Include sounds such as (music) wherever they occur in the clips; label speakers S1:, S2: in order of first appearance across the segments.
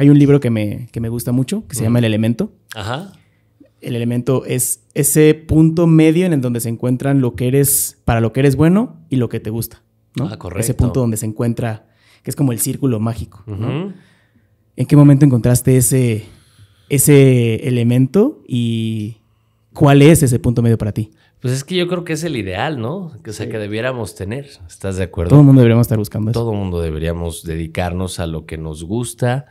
S1: hay un libro que me, gusta mucho, que se llama El Elemento. Ajá. El elemento es ese punto medio en el donde se encuentran lo que eres, para lo que eres bueno y lo que te gusta. ¿no? Ah, ese punto donde se encuentra, que es como el círculo mágico. ¿En qué momento encontraste ese, ese elemento y cuál es ese punto medio para ti?
S2: Pues es que yo creo que es el ideal, ¿no? O sea, que debiéramos tener. ¿Estás de acuerdo? Todo el mundo deberíamos estar buscando eso. Todo el mundo deberíamos dedicarnos a lo que nos gusta,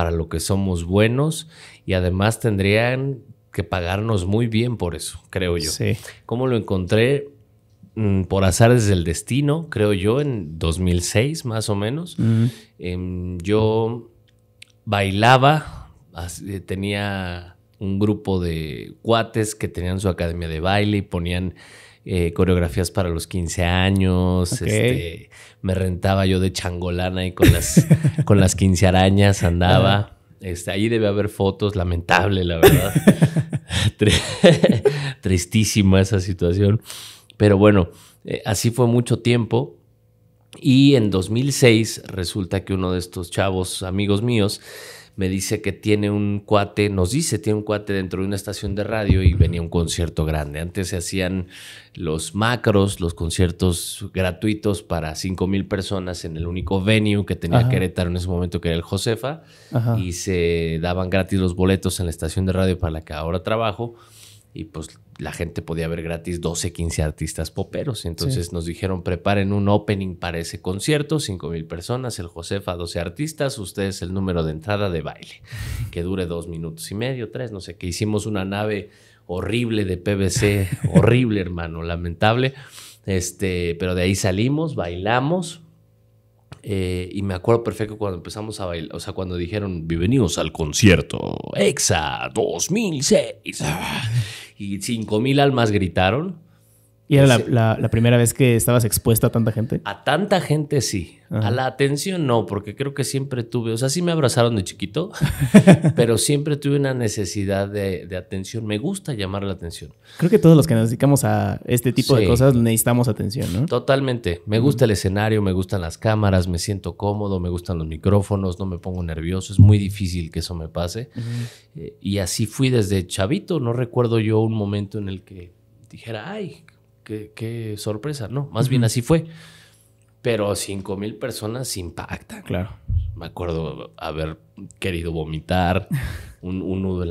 S2: para lo que somos buenos y además tendrían que pagarnos muy bien por eso, creo yo. Sí. ¿Cómo lo encontré? Mm, por desde del destino, creo yo, en 2006 más o menos. Em, yo bailaba, eh, tenía un grupo de cuates que tenían su academia de baile y ponían eh, coreografías para los 15 años, este, me rentaba yo de changolana y con las, (laughs) con las 15 arañas andaba. Este, ahí debe haber fotos, lamentable, la verdad. (laughs) (laughs) Tristísima esa situación. Pero bueno, eh, así fue mucho tiempo. Y en 2006 resulta que uno de estos chavos, amigos míos, me dice que tiene un cuate, nos dice, tiene un cuate dentro de una estación de radio y venía un concierto grande. Antes se hacían los macros, los conciertos gratuitos para 5.000 mil personas en el único venue que tenía Querétaro en ese momento, que era el Josefa, y se daban gratis los boletos en la estación de radio para la que ahora trabajo y pues la gente podía ver gratis 12, 15 artistas poperos. Entonces nos dijeron, preparen un opening para ese concierto, 5 mil personas, el Josefa, 12 artistas, ustedes el número de entrada de baile, (laughs) que dure dos minutos y medio, tres, no sé, que hicimos una nave horrible de PVC, horrible (laughs) hermano, lamentable. Este, pero de ahí salimos, bailamos, eh, y me acuerdo perfecto cuando empezamos a bailar, o sea, cuando dijeron, bienvenidos al concierto, EXA 2006. Ah. y 5.000 almas gritaron.
S1: ¿Y era la, primera vez que estabas expuesta a tanta gente?
S2: A tanta gente sí. A la atención no, porque creo que siempre tuve, o sea, sí me abrazaron de chiquito, (laughs) pero siempre tuve una necesidad de, atención. Me gusta llamar la atención.
S1: Creo que todos los que nos dedicamos a este tipo de cosas
S2: necesitamos atención, ¿no? Totalmente. Me gusta el escenario, me gustan las cámaras, me siento cómodo, me gustan los micrófonos, no me pongo nervioso. Es muy difícil que eso me pase. Eh, y así fui desde chavito. No recuerdo yo un momento en el que dijera, ay, qué, sorpresa, ¿no? Más bien así fue. Pero 5 mil personas impactan. Claro. Me acuerdo haber querido vomitar, (laughs) un, nudo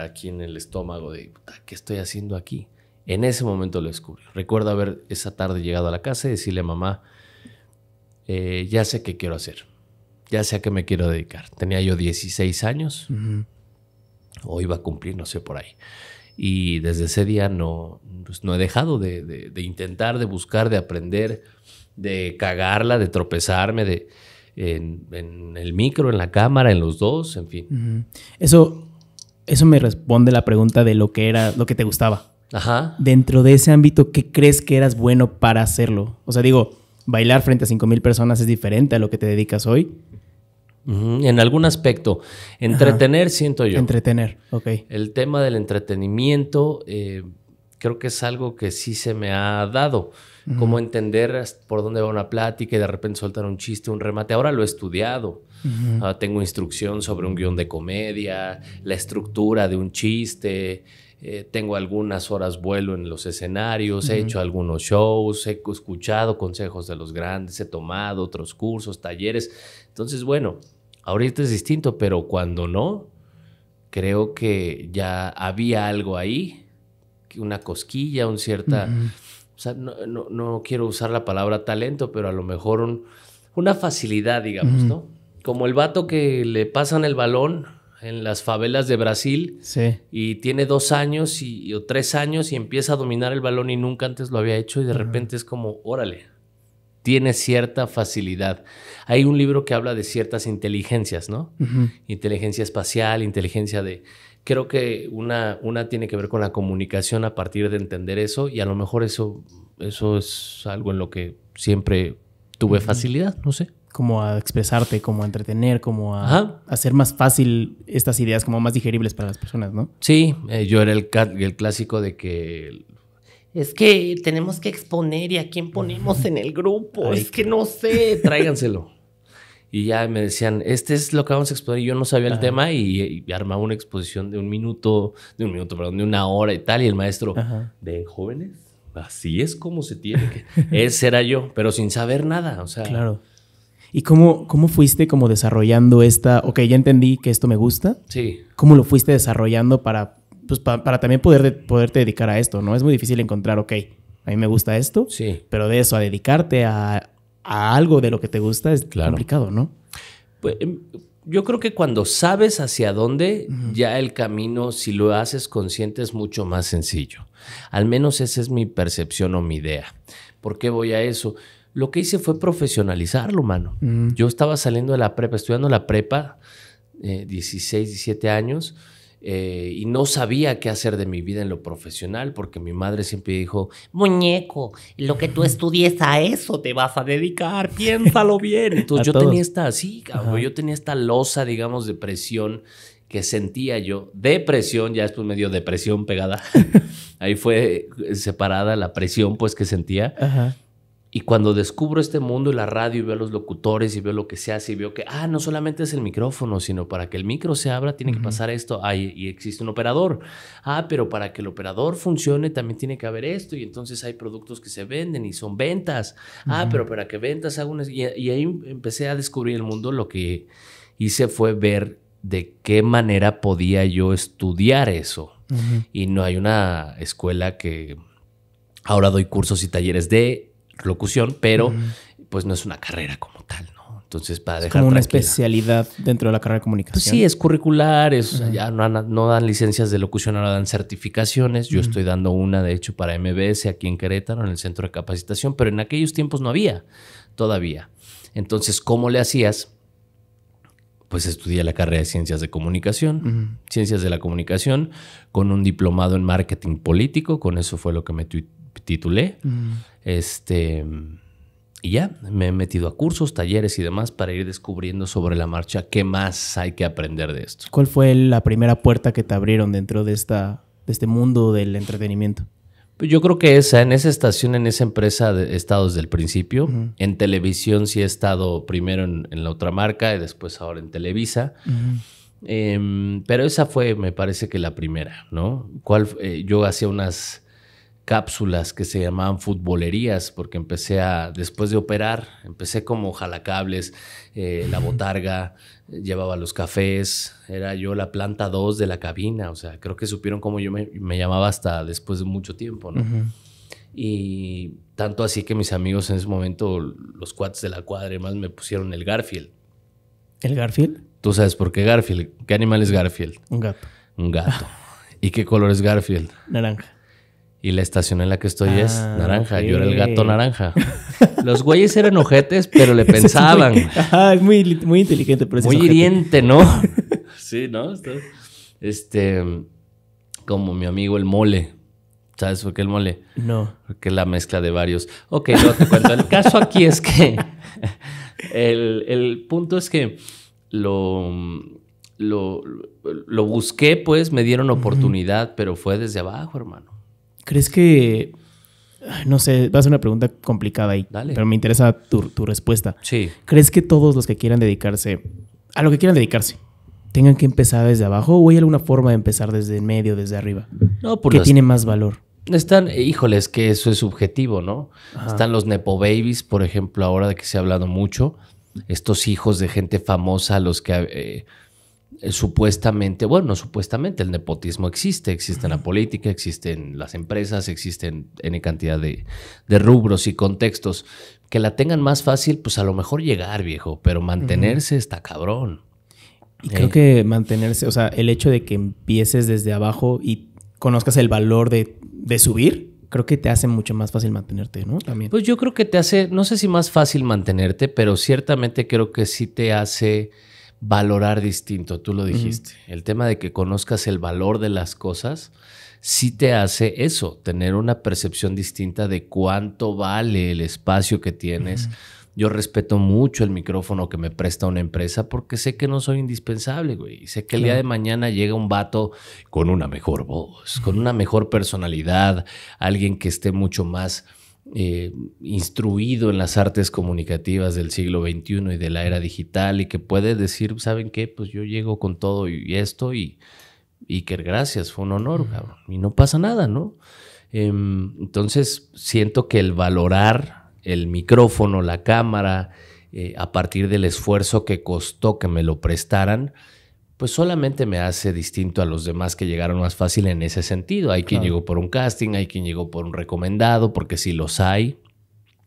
S2: aquí en el estómago de, ¿qué estoy haciendo aquí? En ese momento lo descubrí. Recuerdo haber esa tarde llegado a la casa y decirle a mamá, eh, ya sé qué quiero hacer, ya sé a qué me quiero dedicar. Tenía yo 16 años, hoy va o iba a cumplir, no sé, por ahí. Y desde ese día no, pues, no he dejado de, intentar, de buscar, de aprender, de cagarla, de tropezarme, de, en, el micro, en la cámara, en los dos, en fin.
S1: Eso, eso me responde la pregunta de lo que era, lo que te gustaba. Ajá. Dentro de ese ámbito, ¿qué crees que eras bueno para hacerlo? O sea, digo, bailar frente a mil personas es diferente a lo que te dedicas hoy,
S2: en algún aspecto. Entretener, siento yo. Entretener, ok. El tema del entretenimiento eh, creo que es algo que sí se me ha dado. como entender por dónde va una plática y de repente soltar un chiste, un remate. Ahora lo he estudiado. Ah, tengo instrucción sobre un guión de comedia, la estructura de un chiste. Eh, tengo algunas horas vuelo en los escenarios, he hecho algunos shows, he escuchado consejos de los grandes, he tomado otros cursos, talleres entonces, bueno, ahorita es distinto, pero cuando no, creo que ya había algo ahí, una cosquilla, un cierta... O sea, no, quiero usar la palabra talento, pero a lo mejor una facilidad, digamos, ¿no? Como el vato que le pasan el balón en las favelas de Brasil y tiene dos años y, o tres años y empieza a dominar el balón y nunca antes lo había hecho y de repente es como, órale, tiene cierta facilidad. Hay un libro que habla de ciertas inteligencias, ¿no? Inteligencia espacial, inteligencia de... Creo que una, una tiene que ver con la comunicación a partir de entender eso y a lo mejor eso, eso es algo en lo que siempre tuve facilidad,
S1: no sé. Como a expresarte, como a entretener, como a hacer más fácil estas ideas, como más digeribles para las personas, ¿no?
S2: Sí, eh, yo era el, el clásico de que es que tenemos que exponer y a quién ponemos en el grupo. es que no sé, (laughs) tráiganselo. y ya me decían, este es lo que vamos a exponer. Y yo no sabía el tema y, armaba una exposición de un minuto, de un minuto, perdón, de una hora y tal. Y el maestro, de jóvenes, así es como se tiene que. (laughs) Ese era yo, pero sin saber nada. O sea, claro.
S1: ¿Y cómo, cómo fuiste como desarrollando esta, ok, ya entendí que esto me gusta? Sí. ¿Cómo lo fuiste desarrollando para pues para también poder poderte dedicar a esto, ¿no? Es muy difícil encontrar, ok, a mí me gusta esto, sí. pero de eso, a dedicarte a, algo de lo que te gusta es complicado, ¿no?
S2: Pues, em, yo creo que cuando sabes hacia dónde, ya el camino, si lo haces consciente, es mucho más sencillo. Al menos esa es mi percepción o mi idea. ¿Por qué voy a eso? Lo que hice fue profesionalizarlo, mano. Yo estaba saliendo de la prepa, estudiando la prepa, 16, eh, 17 años eh, y no sabía qué hacer de mi vida en lo profesional porque mi madre siempre dijo, muñeco, lo que tú (laughs) estudies a eso te vas a dedicar, piénsalo bien. (laughs) Entonces yo tenía esta, sí, yo tenía esta losa, digamos, de presión que sentía yo, depresión, ya después me dio depresión pegada, (laughs) ahí fue separada la presión pues que sentía. Ajá. Y cuando descubro este mundo y la radio y veo a los locutores y veo lo que se hace y veo que, ah, no solamente es el micrófono, sino para que el micro se abra tiene que pasar esto, ah, y, existe un operador. Ah, pero para que el operador funcione también tiene que haber esto y entonces hay productos que se venden y son ventas. Ah, pero para que ventas hago Y, ahí empecé a descubrir el mundo, lo que hice fue ver de qué manera podía yo estudiar eso. Y no hay una escuela que... Ahora doy cursos y talleres de locución, pero pues no es una carrera como tal, ¿no? Entonces, para dejar. Es como una
S1: especialidad
S2: dentro de la carrera de pues comunicación. Pues sí, es curricular, es, ya no, dan licencias de locución, ahora dan certificaciones. Yo estoy dando una, de hecho, para MBS aquí en Querétaro, en el centro de capacitación, pero en aquellos tiempos no había todavía. Entonces, ¿cómo le hacías? Pues estudié la carrera de Ciencias de Comunicación, Ciencias de la Comunicación, con un diplomado en marketing político, con eso fue lo que me titulé. Mm. Este, y ya, me he metido a cursos, talleres y demás para ir descubriendo sobre la marcha qué más hay que aprender de esto.
S1: ¿Cuál fue la primera puerta que te abrieron dentro de, esta, de este mundo del entretenimiento?
S2: Pues yo creo que esa, en esa estación, en esa empresa he estado desde el principio. En televisión sí he estado primero en, la otra marca y después ahora en Televisa. Em, pero esa fue, me parece que la primera, ¿no? ¿Cuál, eh, yo hacía unas cápsulas que se llamaban futbolerías, porque empecé a, después de operar, empecé como jalacables, eh, la botarga, llevaba los cafés, era yo la planta 2 de la cabina, o sea, creo que supieron cómo yo me, llamaba hasta después de mucho tiempo, ¿no? Y tanto así que mis amigos en ese momento, los cuates de la cuadra más, me pusieron el Garfield. ¿El Garfield? Tú sabes por qué Garfield. ¿Qué animal es Garfield? Un gato. Un gato. ¿Y qué color es Garfield? Naranja. Y la estación en la que estoy es ah, naranja. Yo era el gato naranja. (laughs) Los güeyes eran ojetes, pero le (laughs) pensaban. Ah, es muy, muy inteligente, pero Muy hiriente, ¿no? (laughs) sí, ¿no? Este. Como mi amigo el mole. ¿Sabes por qué el mole? No. Porque es la mezcla de varios. Ok, no te cuento. El caso aquí es que. El, punto es que lo, lo, busqué, pues me dieron oportunidad, pero fue desde abajo, hermano.
S1: ¿Crees que... No sé, va a ser una pregunta complicada ahí, pero me interesa tu, respuesta. Sí. ¿Crees que todos los que quieran dedicarse a lo que quieran dedicarse, tengan que empezar desde abajo o hay alguna forma de empezar desde el medio, desde arriba? No, por pues ¿Qué tiene más valor?
S2: Están, híjoles, que eso es subjetivo, ¿no? Están los Nepo Babies, por ejemplo, ahora de que se ha hablado mucho. Estos hijos de gente famosa, los que eh, eh, supuestamente, bueno, supuestamente, el nepotismo existe, existe en la política, existen las empresas, existen en, cantidad de, rubros y contextos. Que la tengan más fácil, pues a lo mejor llegar, viejo, pero mantenerse está cabrón. Y creo eh. que
S1: mantenerse, o sea, el hecho de que empieces desde abajo y conozcas el valor de, de subir, creo que te hace mucho más fácil mantenerte, ¿no? También.
S2: Pues yo creo que te hace, no sé si más fácil mantenerte, pero ciertamente creo que sí te hace valorar distinto, tú lo dijiste. El tema de que conozcas el valor de las cosas sí te hace eso, tener una percepción distinta de cuánto vale el espacio que tienes. Yo respeto mucho el micrófono que me presta una empresa porque sé que no soy indispensable, güey. Sé que el día de mañana llega un vato con una mejor voz, con una mejor personalidad, alguien que esté mucho más eh, instruido en las artes comunicativas del siglo XXI y de la era digital y que puede decir, ¿saben qué? Pues yo llego con todo y esto y, que gracias, fue un honor, Y no pasa nada, ¿no? Em, entonces, siento que el valorar el micrófono, la cámara, eh, a partir del esfuerzo que costó que me lo prestaran, pues solamente me hace distinto a los demás que llegaron más fácil en ese sentido. Hay quien llegó por un casting, hay quien llegó por un recomendado, porque si los hay,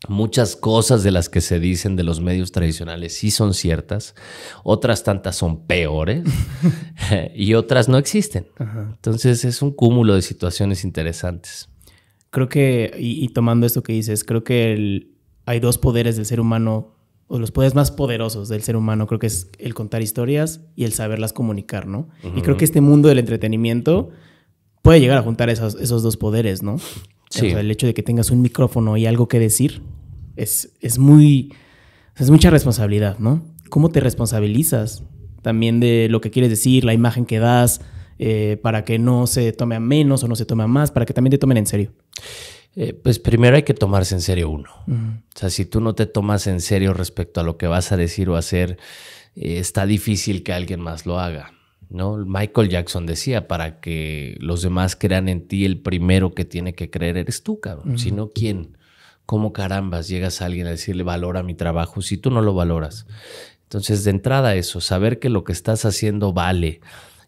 S2: Muchas cosas de las que se dicen de los medios tradicionales sí son ciertas, otras tantas son peores (laughs) (laughs) y otras no existen. Entonces es un cúmulo de situaciones interesantes.
S1: Creo que, y, tomando esto que dices, creo que hay dos poderes del ser humano o los poderes más poderosos del ser humano, creo que es el contar historias y el saberlas comunicar, ¿no? Y creo que este mundo del entretenimiento puede llegar a juntar esos, esos dos poderes, ¿no? O sea, el hecho de que tengas un micrófono y algo que decir es, es muy... Es mucha responsabilidad, ¿no? ¿Cómo te responsabilizas también de lo que quieres decir, la imagen que das, eh, para que no se tome a menos o no se tome a más, para que también te tomen en
S2: serio? Eh, pues primero hay que tomarse en serio uno. O sea, si tú no te tomas en serio respecto a lo que vas a decir o hacer, eh, está difícil que alguien más lo haga. ¿no? Michael Jackson decía, para que los demás crean en ti, el primero que tiene que creer eres tú, cabrón. Si no, ¿quién? ¿Cómo carambas llegas a alguien a decirle valora mi trabajo si tú no lo valoras? Entonces, de entrada eso, saber que lo que estás haciendo vale,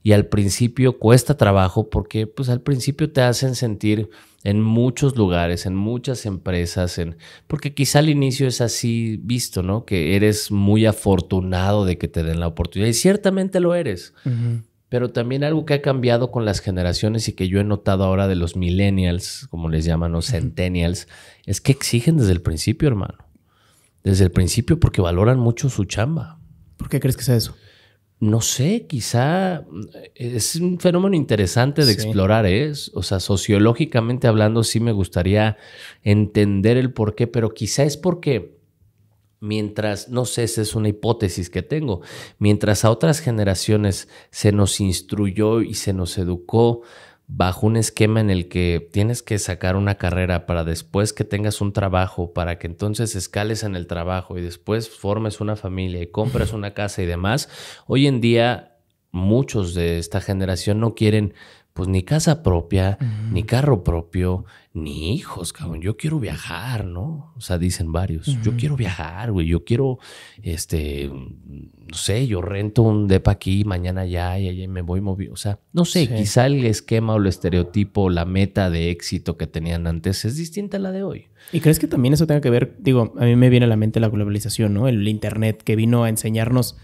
S2: y al principio cuesta trabajo porque pues al principio te hacen sentir en muchos lugares, en muchas empresas, en porque quizá al inicio es así visto, ¿no? Que eres muy afortunado de que te den la oportunidad y ciertamente lo eres. Pero también algo que ha cambiado con las generaciones y que yo he notado ahora de los millennials, como les llaman, los centennials, es que exigen desde el principio, hermano. Desde el principio porque valoran mucho su chamba. ¿Por qué crees que sea eso? no sé, quizá mm, es un fenómeno interesante de explorar, es ¿eh? O sea, sociológicamente hablando, sí me gustaría entender el por qué, pero quizá es porque mientras, no sé, esa es una hipótesis que tengo, mientras a otras generaciones se nos instruyó y se nos educó bajo un esquema en el que tienes que sacar una carrera para después que tengas un trabajo, para que entonces escales en el trabajo y después formes una familia y compras una casa y demás, hoy en día muchos de esta generación no quieren pues ni casa propia, ni carro propio, ni hijos, cabrón. Yo quiero viajar, ¿no? O sea, dicen varios. Yo quiero viajar, güey. Yo quiero, este, no sé, yo rento un depa aquí, mañana ya, y allá me voy moviendo. O sea, no sé, quizá el esquema o el estereotipo, la meta de éxito que tenían antes es distinta a la de hoy. ¿Y crees que también eso tenga que ver? Digo, a mí me viene a la mente la
S1: globalización, ¿no? El Internet que vino a enseñarnos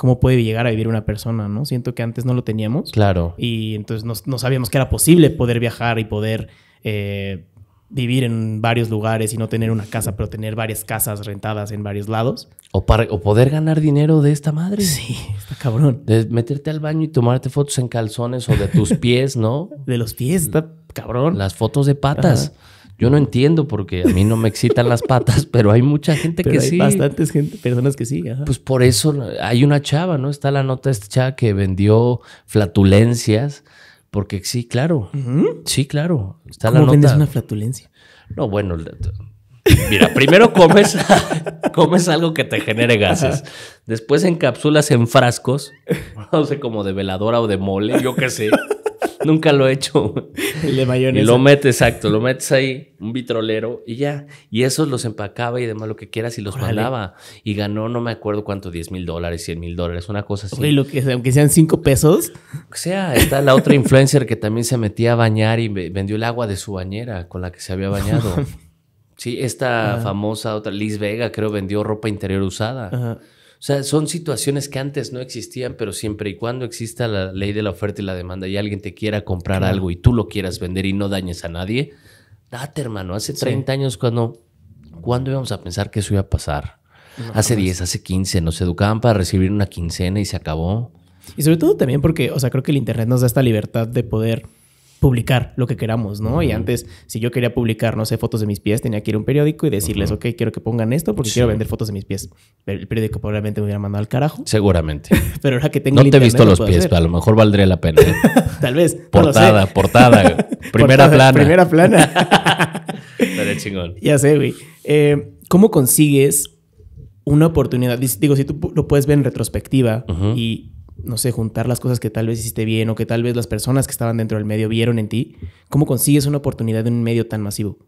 S1: cómo puede llegar a vivir una persona, ¿no? Siento que antes no lo teníamos. Claro. Y entonces no, sabíamos que era posible poder viajar y poder eh, vivir en varios lugares y no tener una casa, pero tener varias casas rentadas en varios
S2: lados. O, poder ganar dinero de esta madre. Sí, está cabrón. De meterte al baño y tomarte fotos en calzones o de tus (laughs) pies, ¿no? de los pies, está cabrón. Las fotos de patas. Yo no entiendo porque a mí no me excitan las patas, pero hay mucha gente pero que hay sí. Bastantes
S1: gente, personas que sí.
S2: Pues por eso hay una chava, ¿no? Está la nota de esta chava que vendió flatulencias, porque sí, claro. Sí, claro. Está ¿Cómo la nota. vendes una flatulencia? No, bueno. Mira, primero comes, (laughs) comes algo que te genere gases. Después encapsulas en frascos, (laughs) no sé, como de veladora o de mole, yo qué sé. Nunca lo he hecho. (laughs) El Y lo metes, exacto, lo metes ahí, un vitrolero y ya. Y esos los empacaba y demás, lo que quieras, y los mandaba. Y ganó, no me acuerdo cuánto, 10 mil dólares, 100 mil dólares, una cosa así.
S1: lo aunque sean 5 pesos.
S2: O sea, está la otra influencer que también se metía a bañar y vendió el agua de su bañera con la que se había bañado. Sí, esta ah. famosa otra, Liz Vega, creo, vendió ropa interior usada. Ajá. O sea, son situaciones que antes no existían, pero siempre y cuando exista la ley de la oferta y la demanda y alguien te quiera comprar algo y tú lo quieras vender y no dañes a nadie, date, hermano. Hace 30 años cuando, ¿cuándo íbamos a pensar que eso iba a pasar? hace 10, hace 15, nos educaban para recibir una quincena y se acabó. Y sobre todo también
S1: porque, o sea, creo que el Internet nos da esta libertad de poder publicar lo que queramos, ¿no? Y antes, si yo quería publicar, no sé, fotos de mis pies, tenía que ir a un periódico y decirles, ok, quiero que pongan esto porque quiero vender fotos de mis pies. el periódico probablemente me hubiera mandado al carajo. Seguramente. (laughs) Pero ahora que tengo... No te he visto los pies, pero a lo mejor valdría
S2: la pena. ¿eh? (laughs) Tal vez. Portada, portada. (laughs) primera plana. Primera plana. Estaría chingón.
S1: Ya sé, güey. Eh, ¿Cómo consigues una oportunidad? Digo, si tú lo puedes ver en retrospectiva y no sé, juntar las cosas que tal vez hiciste bien o que tal vez las personas que estaban dentro del medio vieron en ti? ¿Cómo consigues una oportunidad en un medio tan masivo?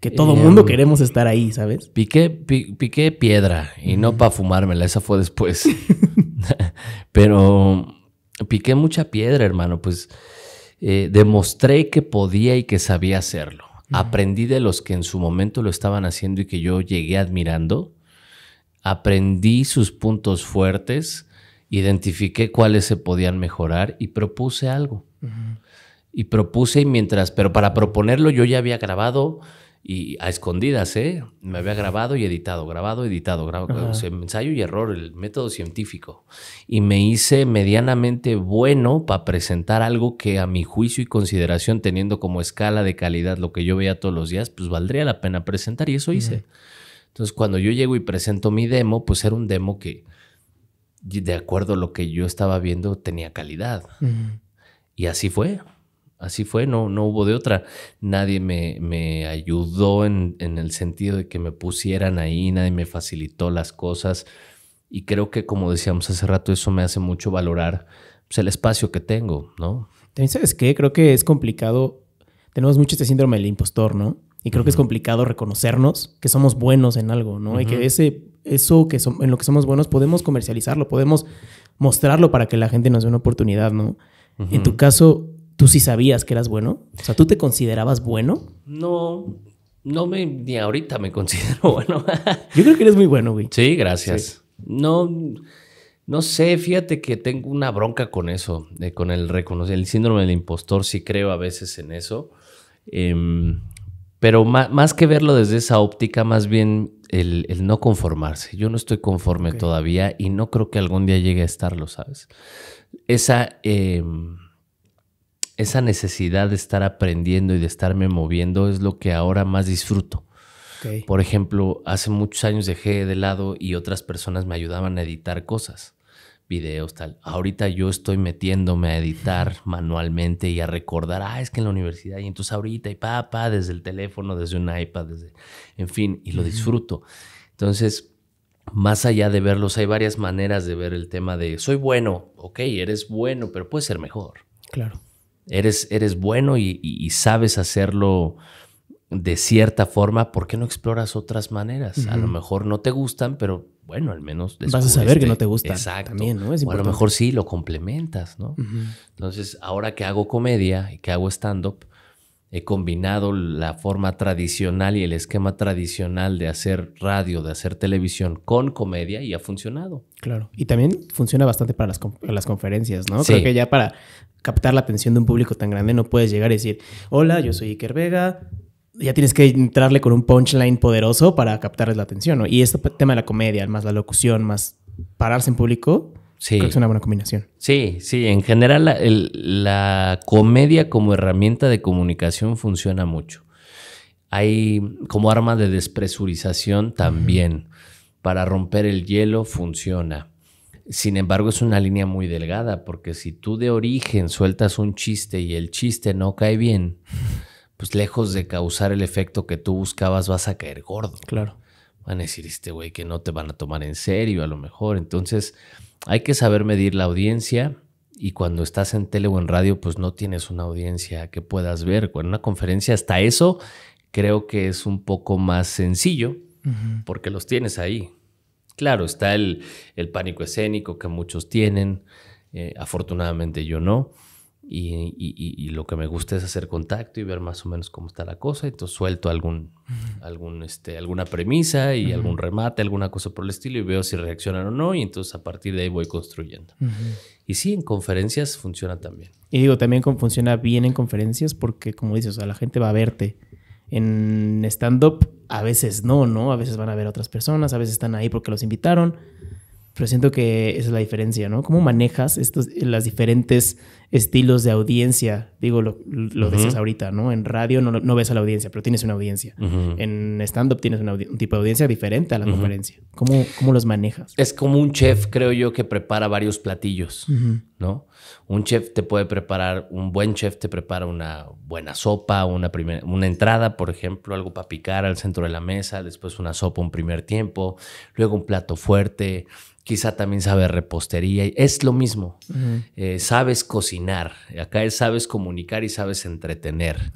S1: Que todo el eh, mundo queremos estar ahí, ¿sabes?
S2: Piqué, piqué piedra y no para fumármela, esa fue después. (laughs) Pero piqué mucha piedra, hermano, pues eh, demostré que podía y que sabía hacerlo. Aprendí de los que en su momento lo estaban haciendo y que yo llegué admirando. Aprendí sus puntos fuertes identifiqué cuáles se podían mejorar y propuse algo. Y propuse y mientras, pero para proponerlo yo ya había grabado y a escondidas, ¿eh? Me había grabado y editado, grabado, editado, grabado, ensayo y error, el método científico. Y me hice medianamente bueno para presentar algo que a mi juicio y consideración, teniendo como escala de calidad lo que yo veía todos los días, pues valdría la pena presentar y eso hice. Entonces, cuando yo llego y presento mi demo, pues era un demo que de acuerdo a lo que yo estaba viendo, tenía calidad. Y así fue. Así fue, no, no hubo de otra. Nadie me, me ayudó en, en, el sentido de que me pusieran ahí, nadie me facilitó las cosas. Y creo que, como decíamos hace rato, eso me hace mucho valorar pues, el espacio que tengo, ¿no? También, ¿sabes qué? Creo que es complicado.
S1: Tenemos mucho este síndrome del impostor, ¿no? Y creo que es complicado reconocernos que somos buenos en algo, ¿no? Y que ese, eso que en lo que somos buenos podemos comercializarlo, podemos mostrarlo para que la gente nos dé una oportunidad, ¿no? En tu caso, ¿tú sí sabías que eras bueno? O sea, ¿tú te
S2: considerabas bueno? No, no me, ni ahorita me (laughs) considero bueno. Yo creo que eres muy bueno, güey. Sí, gracias. No, no sé, fíjate que tengo una bronca con eso, eh, con el reconocer, el síndrome del impostor, sí creo a veces en eso. Eh, pero más, que verlo desde esa óptica, más bien el, no conformarse. Yo no estoy conforme todavía y no creo que algún día llegue a estarlo, ¿sabes? Esa, em, esa necesidad de estar aprendiendo y de estarme moviendo es lo que ahora más disfruto. Por ejemplo, hace muchos años dejé de lado y otras personas me ayudaban a editar cosas videos, tal. Ahorita yo estoy metiéndome a editar (laughs) manualmente y a recordar, ah, es que en la universidad, y entonces ahorita, y papá, pa, desde el teléfono, desde un iPad, desde, en fin, y lo disfruto. Entonces, más allá de verlos, hay varias maneras de ver el tema de, soy bueno, ok, eres bueno, pero puedes ser mejor. Claro. Eres, eres bueno y sabes hacerlo de cierta forma, ¿por qué no exploras otras maneras? A lo mejor no te gustan, pero bueno, al menos vas a saber que no te gustan. Exacto. También, a lo mejor sí lo complementas, ¿no? Entonces, ahora que hago comedia y que hago stand up, he combinado la forma tradicional y el esquema tradicional de hacer radio, de hacer televisión con comedia y ha funcionado.
S1: Claro. Y también funciona bastante para las, conferencias, ¿no? Creo que ya para captar la atención de un público tan grande no puedes llegar y decir, hola, yo soy Iker Vega, ya tienes que entrarle con un punchline poderoso para captarles la atención, ¿no? Y este tema de la comedia, más la locución, más pararse en público, creo que es una buena combinación.
S2: Sí, sí, en general la, comedia como herramienta de comunicación funciona mucho. Hay como arma de despresurización también. Para romper el hielo funciona. Sin embargo, es una línea muy delgada, porque si tú de origen sueltas un chiste y el chiste no cae bien, pues lejos de causar el efecto que tú buscabas, vas a caer gordo. Claro. Van a decir, este güey, que no te van a tomar en serio a lo mejor. Entonces, hay que saber medir la audiencia y cuando estás en tele o en radio, pues no tienes una audiencia que puedas ver. Con una conferencia hasta eso creo que es un poco más sencillo porque los tienes ahí. Claro, está el, pánico escénico que muchos tienen, eh, afortunadamente yo no. Y, y, lo que me gusta es hacer contacto y ver más o menos cómo está la cosa. Entonces suelto algún, algún, este, alguna premisa y algún remate, alguna cosa por el estilo y veo si reaccionan o no. Y entonces a partir de ahí voy construyendo. Y sí, en conferencias funciona también.
S1: Y digo, también funciona bien en conferencias porque, como dices, o sea, la gente va a verte. En stand-up a veces no, ¿no? A veces van a ver a otras personas, a veces están ahí porque los invitaron pero siento que esa es la diferencia, ¿no? ¿Cómo manejas estos, las diferentes estilos de audiencia. Digo, lo, lo decías ahorita, ¿no? En radio no, ves a la audiencia, pero tienes una audiencia. En stand-up tienes un tipo de audiencia diferente a la conferencia. ¿Cómo, los manejas? Es como un chef,
S2: creo yo, que prepara varios platillos, ¿no? Un chef te puede preparar, un buen chef te prepara una buena sopa, una, primera, una entrada, por ejemplo, algo para picar al centro de la mesa, después una sopa un primer tiempo, luego un plato fuerte. Quizá también sabe repostería. Es lo mismo. Eh, sabes cocinar Acá es sabes comunicar y sabes entretener.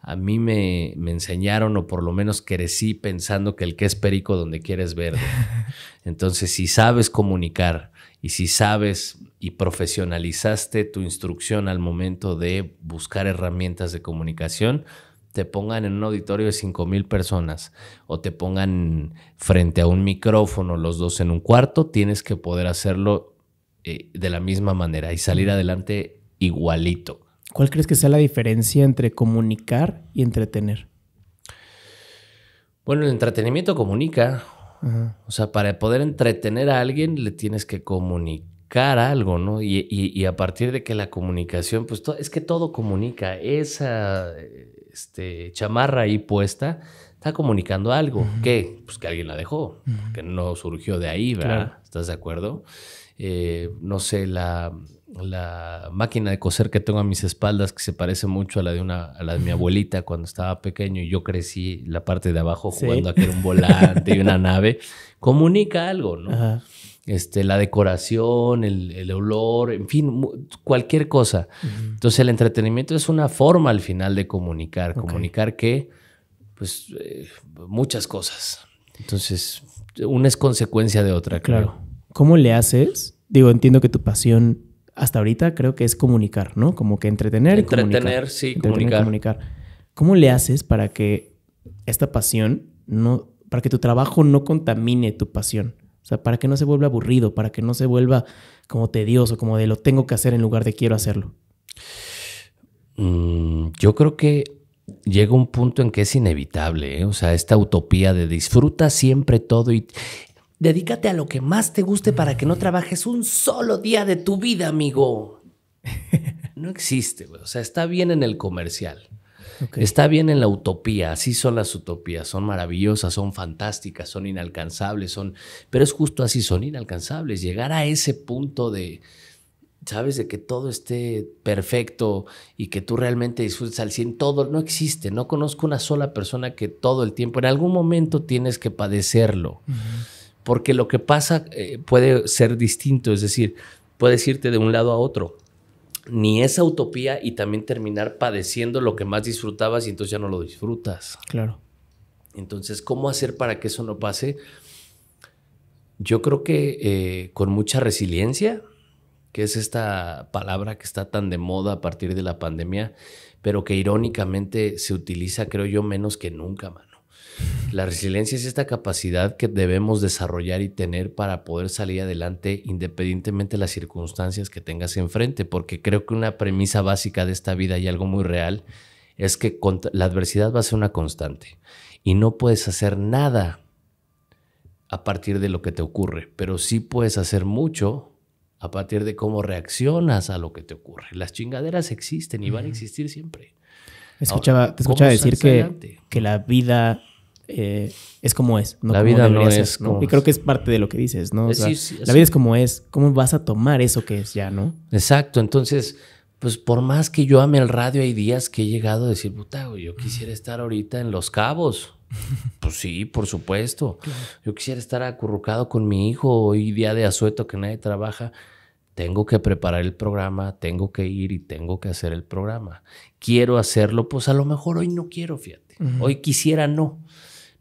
S2: A mí me, enseñaron, o por lo menos crecí pensando que el que es perico donde quieres ver (laughs) Entonces, si sabes comunicar y si sabes y profesionalizaste tu instrucción al momento de buscar herramientas de comunicación, te pongan en un auditorio de 5 mil personas o te pongan frente a un micrófono los dos en un cuarto, tienes que poder hacerlo eh, de la misma manera y salir adelante igualito.
S1: ¿Cuál crees que sea la diferencia entre comunicar y entretener?
S2: Bueno, el entretenimiento comunica. O sea, para poder entretener a alguien le tienes que comunicar algo, ¿no? Y, a partir de que la comunicación, pues es que todo comunica. Esa este, chamarra ahí puesta está comunicando algo. ¿Qué? Pues que alguien la dejó, que no surgió de ahí, ¿verdad? ¿Estás de acuerdo? Eh, no sé, la, máquina de coser que tengo a mis espaldas, que se parece mucho a la de, una, a la de mi abuelita cuando estaba pequeño y yo crecí la parte de abajo jugando a que un volante y una nave, (laughs) comunica algo, ¿no? Este, la decoración, el, olor, en fin, cualquier cosa. Entonces el entretenimiento es una forma al final de comunicar, comunicar que, pues, eh, muchas cosas. Entonces, una es consecuencia de otra, claro.
S1: ¿Cómo le haces? Digo, entiendo que tu pasión hasta ahorita creo que es comunicar, ¿no? Como que entretener, entretener y comunicar. Entretener, sí, comunicar. ¿Cómo le haces para que esta pasión no, para que tu trabajo no contamine tu pasión? O sea, para que no se vuelva aburrido, para que no se vuelva como tedioso, como de lo tengo que hacer en lugar de quiero hacerlo.
S2: Mm, yo creo que llega un punto en que es inevitable, ¿eh? o sea, esta utopía de disfruta siempre todo y Dedícate a lo que más te guste para que no trabajes un solo día de tu vida, amigo. (laughs) No existe, güey. O sea, está bien en el comercial. Está bien en la utopía, así son las utopías, son maravillosas, son fantásticas, son inalcanzables, son, pero es justo así, son inalcanzables. Llegar a ese punto de, ¿sabes? De que todo esté perfecto y que tú realmente disfrutes al 100. Todo no existe. No conozco una sola persona que todo el tiempo, en algún momento tienes que padecerlo porque lo que pasa eh, puede ser distinto, es decir, puedes irte de un lado a otro. Ni esa utopía y también terminar padeciendo lo que más disfrutabas y entonces ya no lo disfrutas. Claro. Entonces, ¿cómo hacer para que eso no pase? Yo creo que eh, con mucha resiliencia, que es esta palabra que está tan de moda a partir de la pandemia, pero que irónicamente se utiliza, creo yo, menos que nunca, mano. La resiliencia es esta capacidad que debemos desarrollar y tener para poder salir adelante independientemente de las circunstancias que tengas enfrente, porque creo que una premisa básica de esta vida y algo muy real es que la adversidad va a ser una constante y no puedes hacer nada a partir de lo que te ocurre, pero sí puedes hacer mucho a partir de cómo reaccionas a lo que te ocurre. Las chingaderas existen y van a existir siempre. Escuchaba, te escuchaba decir que,
S1: que la vida eh, es como es. No la vida no es Y creo que es parte de lo que dices, ¿no? Eh, la vida es como es. ¿Cómo vas a tomar eso que es ya, no?
S2: Exacto. Entonces, pues por más que yo ame el radio, hay días que he llegado a decir, puta, yo quisiera estar ahorita en Los Cabos. (laughs) pues sí, por supuesto. Yo quisiera estar acurrucado con mi hijo hoy día de asueto que nadie trabaja. Tengo que preparar el programa, tengo que ir y tengo que hacer el programa. Quiero hacerlo, pues a lo mejor hoy no quiero, fíjate. Hoy quisiera no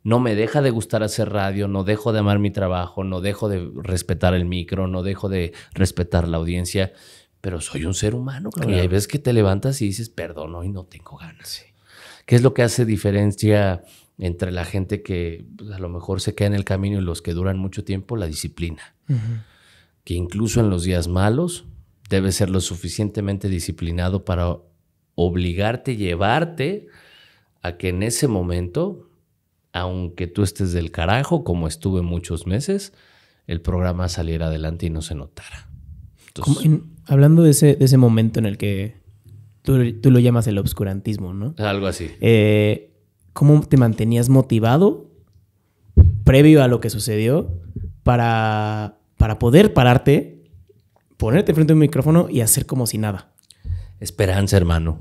S2: no me deja de gustar hacer radio, no dejo de amar mi trabajo, no dejo de respetar el micro, no dejo de respetar la audiencia, pero soy un ser humano. Y hay veces que te levantas y dices, perdón, hoy no tengo ganas. ¿Qué es lo que hace diferencia entre la gente que pues, a lo mejor se queda en el camino y los que duran mucho tiempo? La disciplina. Que incluso en los días malos debe ser lo suficientemente disciplinado para obligarte, llevarte a que en ese momento aunque tú estés del carajo, como estuve muchos meses, el programa saliera adelante y no se notara.
S1: hablando de ese, de ese, momento en el que tú, lo llamas el obscurantismo, ¿no? Algo así. Eh, ¿Cómo te mantenías motivado previo a lo que sucedió para, para poder pararte, ponerte frente a un micrófono y hacer como si nada?
S2: Esperanza, hermano.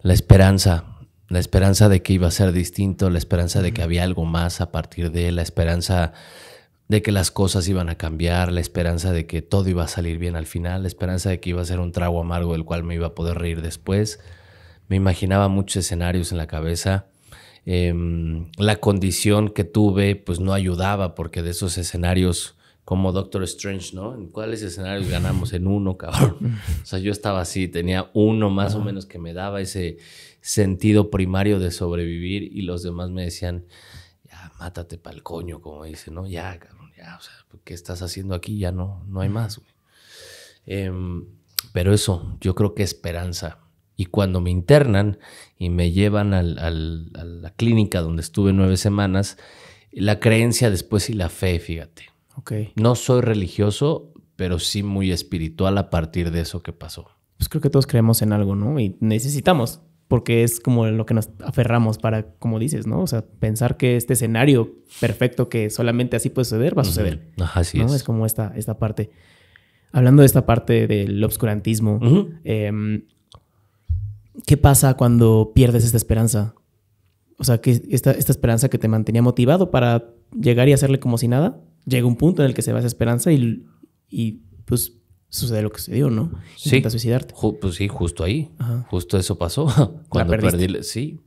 S2: La esperanza la esperanza de que iba a ser distinto, la esperanza de que había algo más a partir de él, la esperanza de que las cosas iban a cambiar, la esperanza de que todo iba a salir bien al final, la esperanza de que iba a ser un trago amargo del cual me iba a poder reír después. Me imaginaba muchos escenarios en la cabeza. Em, la condición que tuve pues no ayudaba porque de esos escenarios como Doctor Strange, ¿no? ¿En cuáles escenarios ganamos? En uno, cabrón. O sea, yo estaba así, tenía uno más o menos que me daba ese, sentido primario de sobrevivir y los demás me decían, ya, mátate pa'l coño, como dicen, ¿no? Ya, cabrón, ya, o sea, pues, ¿qué estás haciendo aquí? Ya no, no hay más, em, pero eso, yo creo que esperanza. Y cuando me internan y me llevan a la clínica donde estuve nueve semanas, la creencia después y la fe, fíjate. No soy religioso, pero sí muy espiritual a partir de eso que pasó.
S1: Pues creo que todos creemos en algo, ¿no? Y necesitamos porque es como lo que nos aferramos para, como dices, ¿no? O sea, pensar que este escenario perfecto que solamente así puede suceder, va a suceder. es. como esta, esta parte. Hablando de esta parte del obscurantismo, em, ¿qué pasa cuando pierdes esta esperanza? O sea, que esta, esta esperanza que te mantenía motivado para llegar y hacerle como si nada, llega un punto en el que se va esa esperanza y, y pues sucede lo que sucedió,
S2: ¿no? Sí. Intenta suicidarte. pues sí, justo ahí. Justo eso pasó. (laughs) Cuando perdí, sí.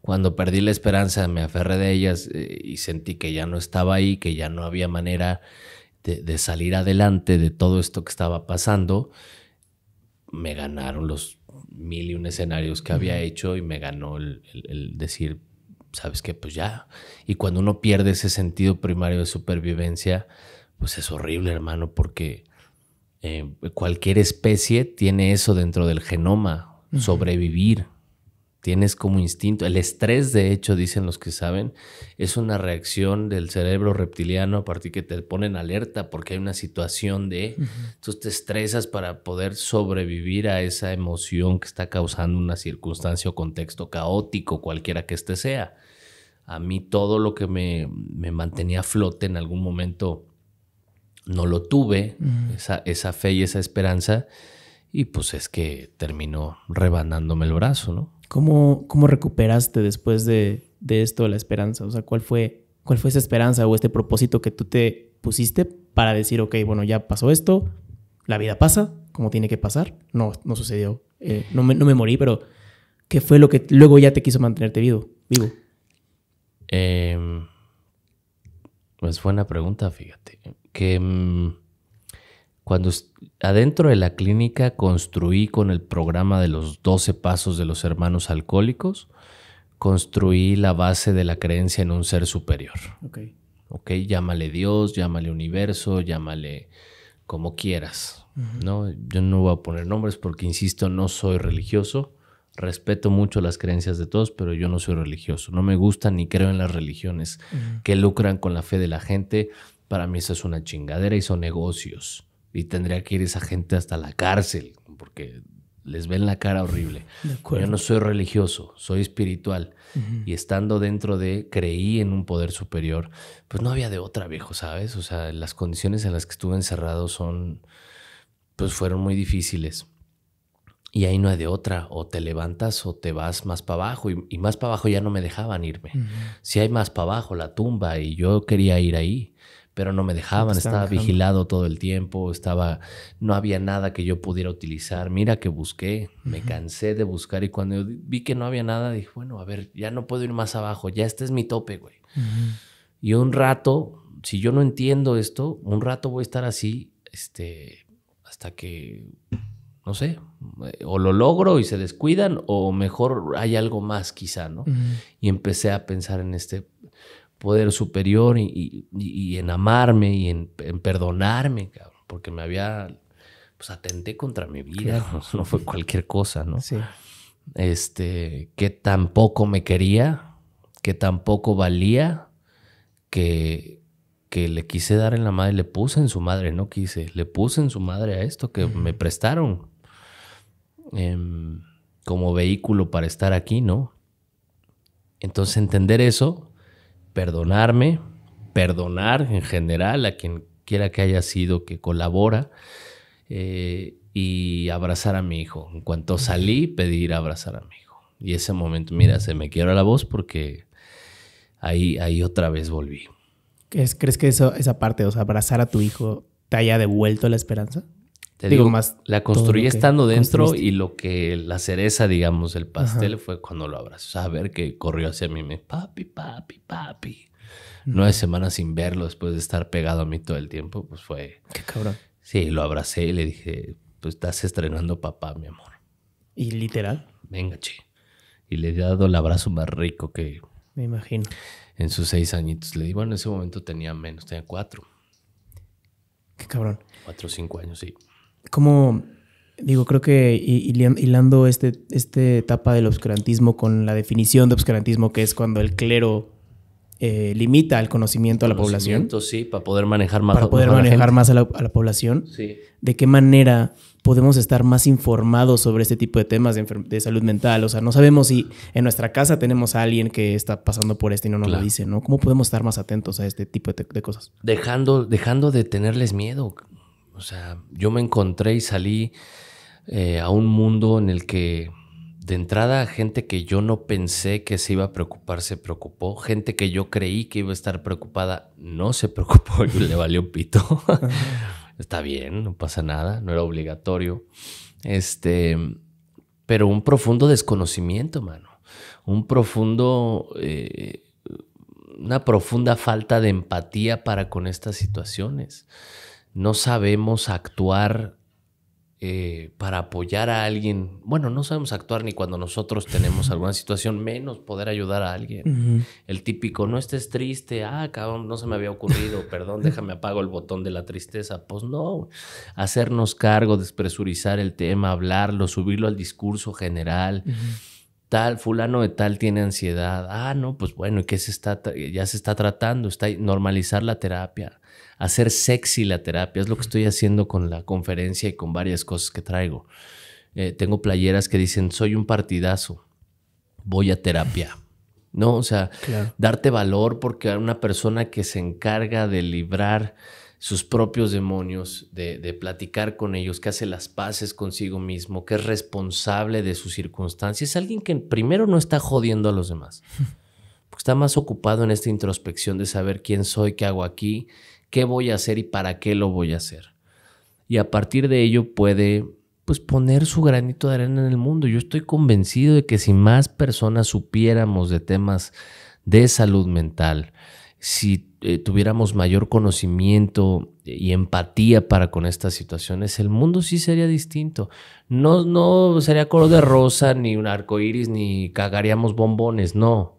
S2: Cuando perdí la esperanza, me aferré de ellas eh, y sentí que ya no estaba ahí, que ya no había manera de, salir adelante de todo esto que estaba pasando. Me ganaron los mil y un escenarios que había hecho y me ganó el, decir, sabes qué? pues ya. Y cuando uno pierde ese sentido primario de supervivencia, pues es horrible, hermano, porque eh, cualquier especie tiene eso dentro del genoma, sobrevivir. Tienes como instinto. El estrés, de hecho, dicen los que saben, es una reacción del cerebro reptiliano a partir que te ponen alerta porque hay una situación de... Entonces te estresas para poder sobrevivir a esa emoción que está causando una circunstancia o contexto caótico, cualquiera que este sea. A mí todo lo que me, me mantenía a flote en algún momento no lo tuve, esa, esa fe y esa esperanza, y pues es que terminó rebanándome el brazo, ¿no?
S1: ¿Cómo, recuperaste después de, de, esto la esperanza? O sea, ¿cuál fue, ¿cuál fue esa esperanza o este propósito que tú te pusiste para decir, ok, bueno, ya pasó esto, la vida pasa como tiene que pasar? No, no sucedió, eh, no, me, no me morí, pero ¿qué fue lo que luego ya te quiso mantenerte vivo? vivo?
S2: Eh, pues buena pregunta, fíjate que mm, cuando adentro de la clínica construí con el programa de los 12 pasos de los hermanos alcohólicos, construí la base de la creencia en un ser superior. Ok. Ok, llámale Dios, llámale universo, llámale como quieras. ¿no? Yo no voy a poner nombres porque, insisto, no soy religioso. Respeto mucho las creencias de todos, pero yo no soy religioso. No me gusta ni creo en las religiones que lucran con la fe de la gente, para mí eso es una chingadera y son negocios. Y tendría que ir esa gente hasta la cárcel, porque les ven la cara horrible. (laughs) Yo no soy religioso, soy espiritual. Y estando dentro de, creí en un poder superior, pues no había de otra, viejo, ¿sabes? O sea, las condiciones en las que estuve encerrado son, pues fueron muy difíciles. Y ahí no hay de otra, o te levantas o te vas más para abajo, y, más para abajo ya no me dejaban irme. Si hay más para abajo, la tumba, y yo quería ir ahí pero no me dejaban, estaba vigilado todo el tiempo, estaba, no había nada que yo pudiera utilizar. Mira que busqué, me cansé de buscar y cuando vi que no había nada, dije, bueno, a ver, ya no puedo ir más abajo, ya este es mi tope, güey. Y un rato, si yo no entiendo esto, un rato voy a estar así, este, hasta que, no sé, o lo logro y se descuidan, o mejor hay algo más quizá, ¿no? Y empecé a pensar en este poder superior y, y en amarme y en, perdonarme, porque me había, pues atenté contra mi vida, (laughs) no fue cualquier cosa, ¿no? Sí. Este, que tampoco me quería, que tampoco valía, que, que le quise dar en la madre, le puse en su madre, no quise, le puse en su madre a esto que me prestaron em, como vehículo para estar aquí, ¿no? Entonces entender eso perdonarme, perdonar en general a quien quiera que haya sido que colabora eh, y abrazar a mi hijo. En cuanto salí, pedir abrazar a mi hijo. Y ese momento, mira, se me quiebra la voz porque ahí, ahí otra vez volví.
S1: ¿Crees, que eso, esa parte, de abrazar a tu hijo, te haya devuelto la esperanza? Te digo, más la construí estando dentro y
S2: lo que la cereza, digamos, el pastel fue cuando lo abrazó. A ver que corrió hacia mí, me papi, papi, papi. Nueve semanas sin verlo después de estar pegado a mí todo el tiempo, pues fue. Qué cabrón. Sí, lo abracé y le dije, pues estás estrenando papá, mi amor.
S1: ¿Y literal?
S2: Venga, che. Y le he dado el abrazo más rico que. Me imagino. En sus seis añitos. Le digo, bueno, en ese momento tenía menos, tenía cuatro. Qué cabrón. Cuatro o cinco años, sí
S1: como, digo, creo que hilando esta este etapa del obscurantismo con la definición de obscurantismo, que es cuando el clero eh, limita el conocimiento, a la población.
S2: sí, para poder manejar más. Para poder manejar más a la,
S1: población. Sí. ¿De qué manera podemos estar más informados sobre este tipo de temas de, salud mental? O sea, no sabemos si en nuestra casa tenemos a alguien que está pasando por esto y no nos lo dice, ¿no? ¿Cómo podemos estar más atentos a este tipo de, de
S2: cosas? Dejando, dejando de tenerles miedo. O sea, yo me encontré y salí eh, a un mundo en el que de entrada gente que yo no pensé que se iba a preocupar se preocupó, gente que yo creí que iba a estar preocupada no se (laughs) preocupó y le valió pito. (laughs) Está bien, no pasa nada, no era obligatorio. Este, pero un profundo desconocimiento, mano. Un profundo, eh, una profunda falta de empatía para con estas situaciones no sabemos actuar eh, para apoyar a alguien. Bueno, no sabemos actuar ni cuando nosotros tenemos (laughs) alguna situación, menos poder ayudar a alguien. El típico, no estés triste, ah, cabrón, no se me había ocurrido, (laughs) perdón, déjame apago el botón de la tristeza. Pues no, hacernos cargo, despresurizar el tema, hablarlo, subirlo al discurso general. Tal, fulano de tal tiene ansiedad. Ah, no, pues bueno, ¿qué se está, ya se está tratando? Está normalizar la terapia hacer sexy la terapia. Es lo que estoy haciendo con la conferencia y con varias cosas que traigo. Eh, tengo playeras que dicen, soy un partidazo, voy a terapia. ¿No? O sea, darte valor porque una persona que se encarga de librar sus propios demonios, de, platicar con ellos, que hace las paces consigo mismo, que es responsable de sus circunstancias, es alguien que primero no está jodiendo a los demás, (laughs) está más ocupado en esta introspección de saber quién soy, qué hago aquí, qué voy a hacer y para qué lo voy a hacer. Y a partir de ello puede pues poner su granito de arena en el mundo. Yo estoy convencido de que si más personas supiéramos de temas de salud mental, si eh, tuviéramos mayor conocimiento y empatía para con estas situaciones, el mundo sí sería distinto. No, no sería color de rosa, ni un arco iris, ni cagaríamos bombones, no.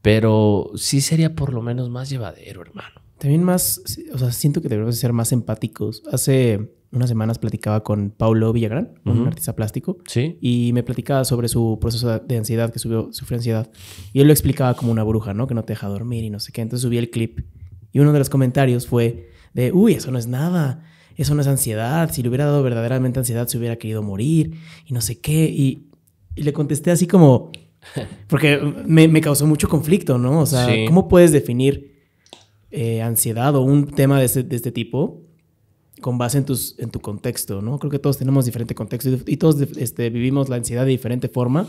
S2: Pero sí sería por lo menos más llevadero, hermano.
S1: También más, o sea, siento que deberíamos ser más empáticos. Hace unas semanas platicaba con Paulo Villagrán, un artista plástico, ¿Sí? y me platicaba sobre su proceso de ansiedad, que subió, sufrió ansiedad. Y él lo explicaba como una bruja, ¿no? Que no te deja dormir y no sé qué. Entonces subí el clip y uno de los comentarios fue de, uy, eso no es nada, eso no es ansiedad, si le hubiera dado verdaderamente ansiedad se hubiera querido morir y no sé qué. Y, le contesté así como, porque me, causó mucho conflicto, ¿no? O sea, ¿cómo puedes definir eh, ansiedad o un tema de este, tipo con base en, tus, en tu contexto, ¿no? Creo que todos tenemos diferente contexto y todos este, vivimos la ansiedad de diferente forma,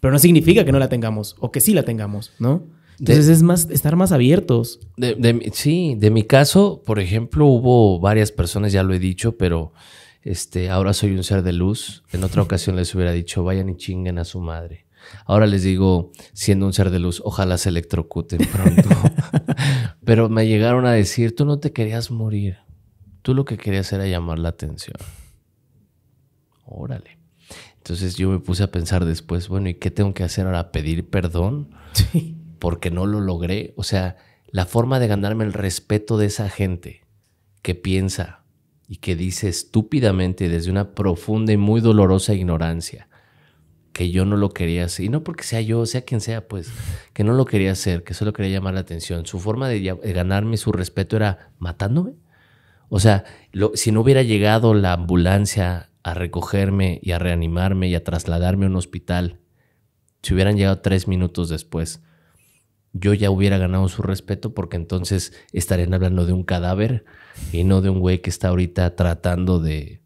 S1: pero no significa que no la tengamos o que sí la tengamos,
S2: ¿no? Entonces es más estar más abiertos. De, sí, de mi caso, por ejemplo, hubo varias personas, ya lo he dicho, pero este, ahora soy un ser de luz. En otra (laughs) ocasión les hubiera dicho, vayan y chinguen a su madre. Ahora les digo, siendo un ser de luz, ojalá se electrocuten pronto. (laughs) Pero me llegaron a decir, tú no te querías morir. Tú lo que querías era llamar la atención. Órale. Entonces yo me puse a pensar después, bueno, ¿y qué tengo que hacer ahora? ¿Pedir perdón? (laughs) Sí. Porque no lo logré. O sea, la forma de ganarme el respeto de esa gente que piensa y que dice estúpidamente desde una profunda y muy dolorosa ignorancia que yo no lo quería hacer, y no porque sea yo, sea quien sea, pues, que no lo quería hacer, que solo quería llamar la atención. Su forma de, ganarme su respeto era matándome. O sea, si no hubiera llegado la ambulancia a recogerme y a reanimarme y a trasladarme a un hospital, si hubieran llegado tres minutos después, yo ya hubiera ganado su respeto porque entonces estarían hablando de un cadáver y no de un güey que está ahorita tratando de,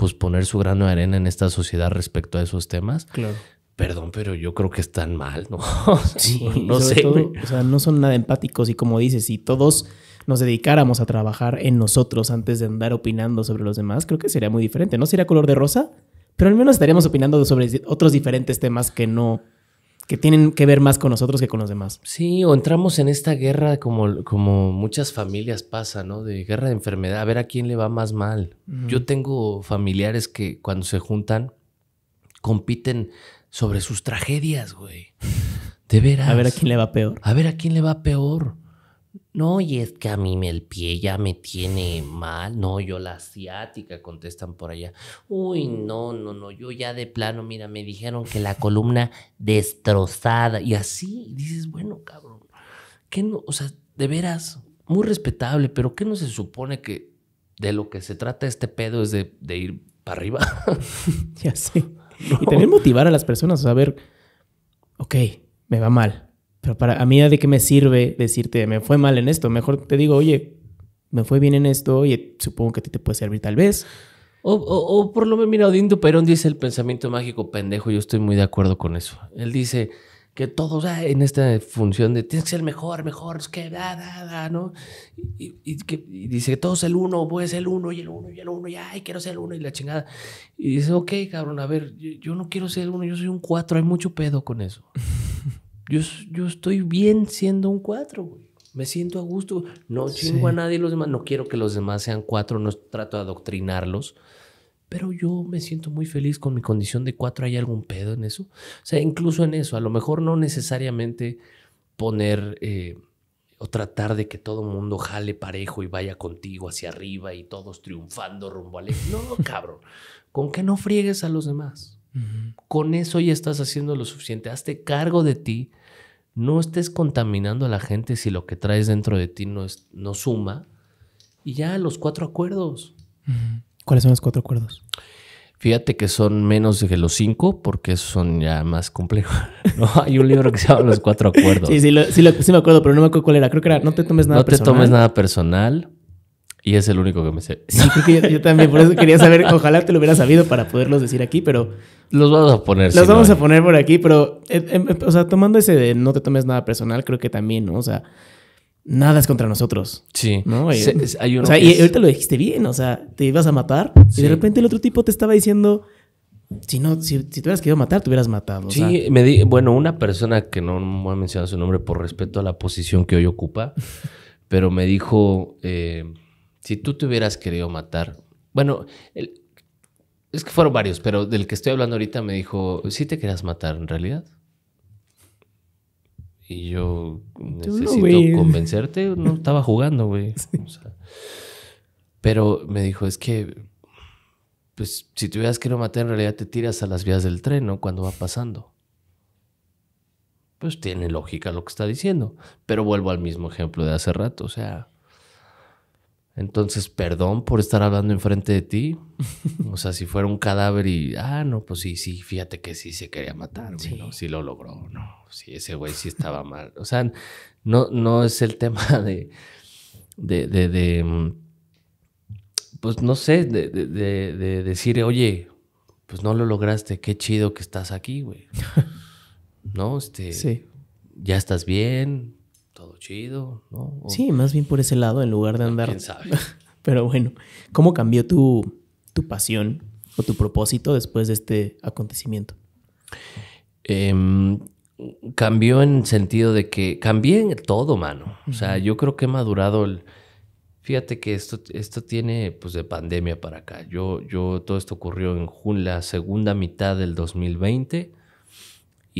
S2: pues poner su grano de arena en esta sociedad respecto a esos temas. Claro. Perdón, pero yo creo que están mal, ¿no? (laughs) sí, no sé. o
S1: sea, no son nada empáticos y como dices, si todos nos dedicáramos a trabajar en nosotros antes de andar opinando sobre los demás, creo que sería muy diferente. No sería color de rosa, pero al menos estaríamos opinando sobre otros diferentes temas que no que tienen
S2: que ver más con nosotros que con los demás. Sí, o entramos en esta guerra como, como muchas familias pasan, ¿no? De guerra de enfermedad, a ver a quién le va más mal. Yo tengo familiares que cuando se juntan compiten sobre sus tragedias, güey.
S1: De veras. A ver a quién le
S2: va peor. A ver a quién le va peor. No, y es que a mí el pie ya me tiene mal. No, yo la asiática, contestan por allá. Uy, no, no, no, yo ya de plano, mira, me dijeron que la columna destrozada. Y así, dices, bueno, cabrón, ¿qué no? O sea, de veras, muy respetable, pero ¿qué no se supone que de lo que se trata este pedo es de, ir para arriba? (laughs)
S1: ya sé. (laughs) Y también motivar a las personas a saber, ok, me va mal pero para a mí de qué me sirve decirte, me fue mal en esto, mejor te digo, oye,
S2: me fue bien en esto, y supongo que a ti te puede servir tal vez. O, o, por lo menos, mira, Odindo Perón dice el pensamiento mágico pendejo, yo estoy muy de acuerdo con eso. Él dice que todos en esta función de tienes que ser mejor, mejor, es que da, da, da, ¿no? Y, y, que, y dice que todos el uno, ser el uno y el uno y el uno, y ay, quiero ser el uno y la chingada. Y dice, ok, cabrón, a ver, yo, yo no quiero ser el uno, yo soy un cuatro, hay mucho pedo con eso. (laughs) Yo, estoy bien siendo un cuatro. Me siento a gusto. No chingo a nadie los demás. No quiero que los demás sean cuatro. No trato de adoctrinarlos. Pero yo me siento muy feliz con mi condición de cuatro. ¿Hay algún pedo en eso? O sea, incluso en eso. A lo mejor no necesariamente poner eh, o tratar de que todo mundo jale parejo y vaya contigo hacia arriba y todos triunfando rumbo al... No, (laughs) cabrón. Con que no friegues a los demás. Con eso ya estás haciendo lo suficiente. Hazte cargo de ti no estés contaminando a la gente si lo que traes dentro de ti no, es, no suma. Y ya los cuatro acuerdos.
S1: ¿Cuáles son los cuatro acuerdos?
S2: Fíjate que son menos de los cinco, porque son ya más complejos. (laughs) Hay un libro que se llama Los Cuatro Acuerdos. Sí,
S1: sí, me acuerdo, pero no me acuerdo cuál era. Creo que era No te tomes nada personal. No te tomes
S2: nada personal. Y es el único que me sé. Sí, creo que yo, también. Por eso quería saber.
S1: Ojalá te lo hubiera sabido para poderlos decir aquí, pero
S2: los vamos a poner. Los vamos a
S1: poner por aquí, pero, em, em, em, o sea, tomando ese de no te tomes nada personal, creo que también, ¿no? O sea, nada es contra nosotros. Sí. ¿no? o sea, y ahorita lo dijiste bien, o sea, te ibas a matar y de repente el otro tipo te estaba diciendo, si no, si, te hubieras querido matar, te hubieras matado. Sí, me
S2: di, bueno, una persona que no voy a mencionar su nombre por respeto a la posición que hoy ocupa, (laughs) pero me dijo, eh, si tú te hubieras querido matar, bueno, el, es que fueron varios, pero del que estoy hablando ahorita me dijo, si te querías matar en realidad? Y yo necesito convencerte, no estaba jugando, güey. (laughs) pero me dijo, es que, pues si te que querido matar, en realidad te tiras a las vías del tren, ¿no? Cuando va pasando. Pues tiene lógica lo que está diciendo. Pero vuelvo al mismo ejemplo de hace rato, o sea entonces, perdón por estar hablando enfrente de ti. O sea, si fuera un cadáver y, ah, no, pues sí, sí, fíjate que sí se quería matar, sí. Sí lo logró, no, sí, ese güey sí estaba mal. O sea, no, no es el tema (laughs) de, de, mm, pues no sé, de, de, decir, oye, pues no lo lograste, qué chido que estás aquí, güey. (laughs) ¿No? Este, sí. Ya estás bien, todo chido, ¿no? sí,
S1: más bien por ese lado en lugar de ah, andar. ¿Quién sabe? (laughs) Pero bueno, ¿cómo cambió tu, pasión o tu
S2: propósito después de este acontecimiento? Em, cambió en el sentido de que cambié en todo, mano. O sea, yo creo que he madurado Fíjate que esto, esto tiene pues de pandemia para acá. Yo, yo, todo esto ocurrió en la segunda mitad del 2020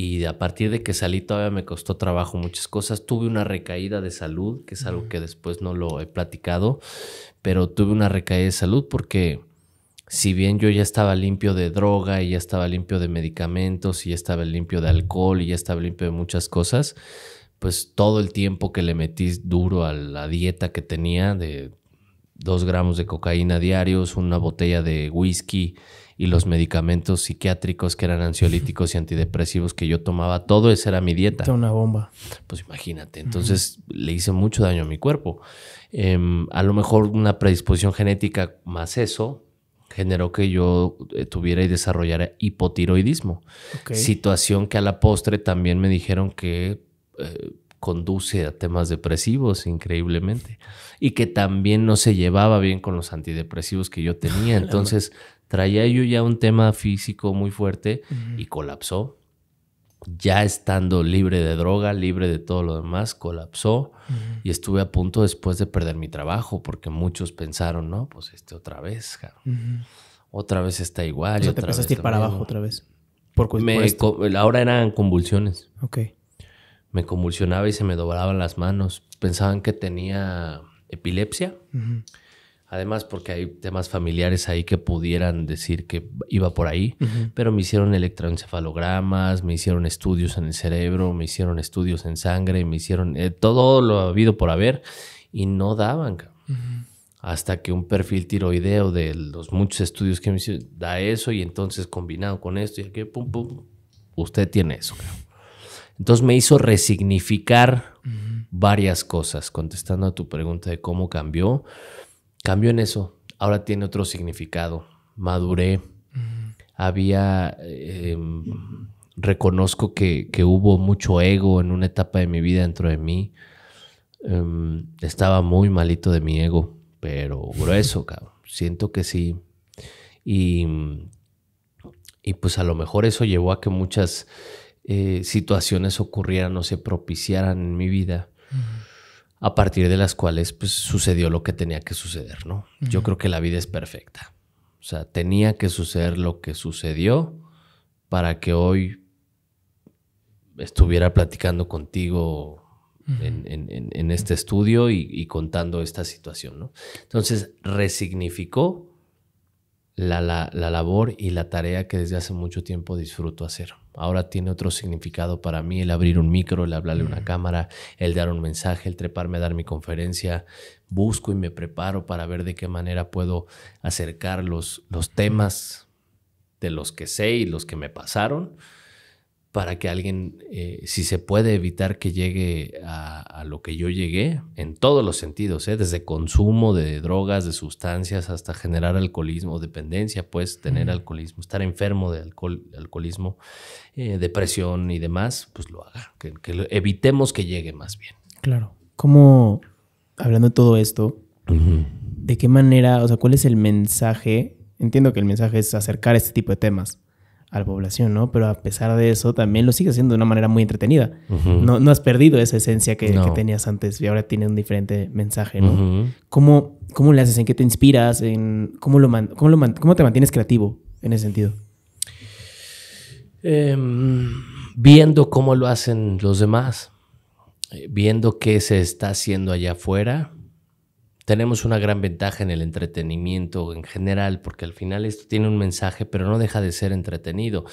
S2: y a partir de que salí todavía me costó trabajo muchas cosas. Tuve una recaída de salud, que es algo que después no lo he platicado, pero tuve una recaída de salud porque si bien yo ya estaba limpio de droga y ya estaba limpio de medicamentos y ya estaba limpio de alcohol y ya estaba limpio de muchas cosas, pues todo el tiempo que le metí duro a la dieta que tenía de dos gramos de cocaína diarios, una botella de whisky y los medicamentos psiquiátricos que eran ansiolíticos y antidepresivos que yo tomaba, todo eso era mi dieta. Era una bomba. Pues imagínate, entonces le hice mucho daño a mi cuerpo. Em, a lo mejor una predisposición genética más eso generó que yo eh, tuviera y desarrollara hipotiroidismo. Situación que a la postre también me dijeron que... Eh, conduce a temas depresivos, increíblemente. Y que también no se llevaba bien con los antidepresivos que yo tenía. (laughs) Entonces traía yo ya un tema físico muy fuerte y colapsó. Ya estando libre de droga, libre de todo lo demás, colapsó y estuve a punto después de perder mi trabajo porque muchos pensaron, no, pues este otra vez, otra vez está igual. ¿Y te empezaste ir para abajo otra vez. Por, me, ahora eran convulsiones. Ok. Me convulsionaba y se me doblaban las manos. Pensaban que tenía epilepsia. Además, porque hay temas familiares ahí que pudieran decir que iba por ahí, pero me hicieron electroencefalogramas, me hicieron estudios en el cerebro, me hicieron estudios en sangre, me hicieron eh, todo lo habido por haber y no daban. Hasta que un perfil tiroideo de los muchos estudios que me hicieron da eso y entonces combinado con esto y que pum, pum, usted tiene eso. Entonces me hizo resignificar varias cosas, contestando a tu pregunta de cómo cambió Cambio en eso. Ahora tiene otro significado. Maduré. Había. Em, reconozco que, hubo mucho ego en una etapa de mi vida dentro de mí. Em, estaba muy malito de mi ego, pero grueso, (laughs) cabrón. Siento que sí. Y, y, pues a lo mejor eso llevó a que muchas eh, situaciones ocurrieran o se propiciaran en mi vida a partir de las cuales pues, sucedió lo que tenía que suceder, ¿no? Yo creo que la vida es perfecta. O sea, tenía que suceder lo que sucedió para que hoy estuviera platicando contigo en, este estudio y, contando esta situación, ¿no? Entonces, resignificó la, la labor y la tarea que desde hace mucho tiempo disfruto hacer ahora tiene otro significado para mí, el abrir un micro, el hablarle a una mm. cámara, el dar un mensaje, el treparme a dar mi conferencia. Busco y me preparo para ver de qué manera puedo acercar los, los temas de los que sé y los que me pasaron para que alguien, eh, si se puede evitar que llegue a, lo que yo llegué, en todos los sentidos, ¿eh? desde consumo de drogas, de sustancias, hasta generar alcoholismo, dependencia, pues tener alcoholismo, estar enfermo de alcohol, alcoholismo, eh, depresión y demás, pues lo haga, que, evitemos que llegue más bien.
S1: Claro. ¿Cómo, hablando de todo esto,
S2: de
S1: qué manera, o sea, cuál es el mensaje? Entiendo que el mensaje es acercar este tipo de temas a la población, ¿no? Pero a pesar de eso, también lo sigue haciendo de una manera muy entretenida. no, no has perdido esa esencia que, tenías antes y ahora tiene un diferente mensaje, ¿no? ¿Cómo, le haces? ¿En qué te inspiras? cómo, lo cómo, te mantienes creativo en ese sentido?
S2: Em, viendo cómo lo hacen los demás, eh, viendo qué se está haciendo allá afuera tenemos una gran ventaja en el entretenimiento en general, porque al final esto tiene un mensaje, pero no deja de ser entretenido.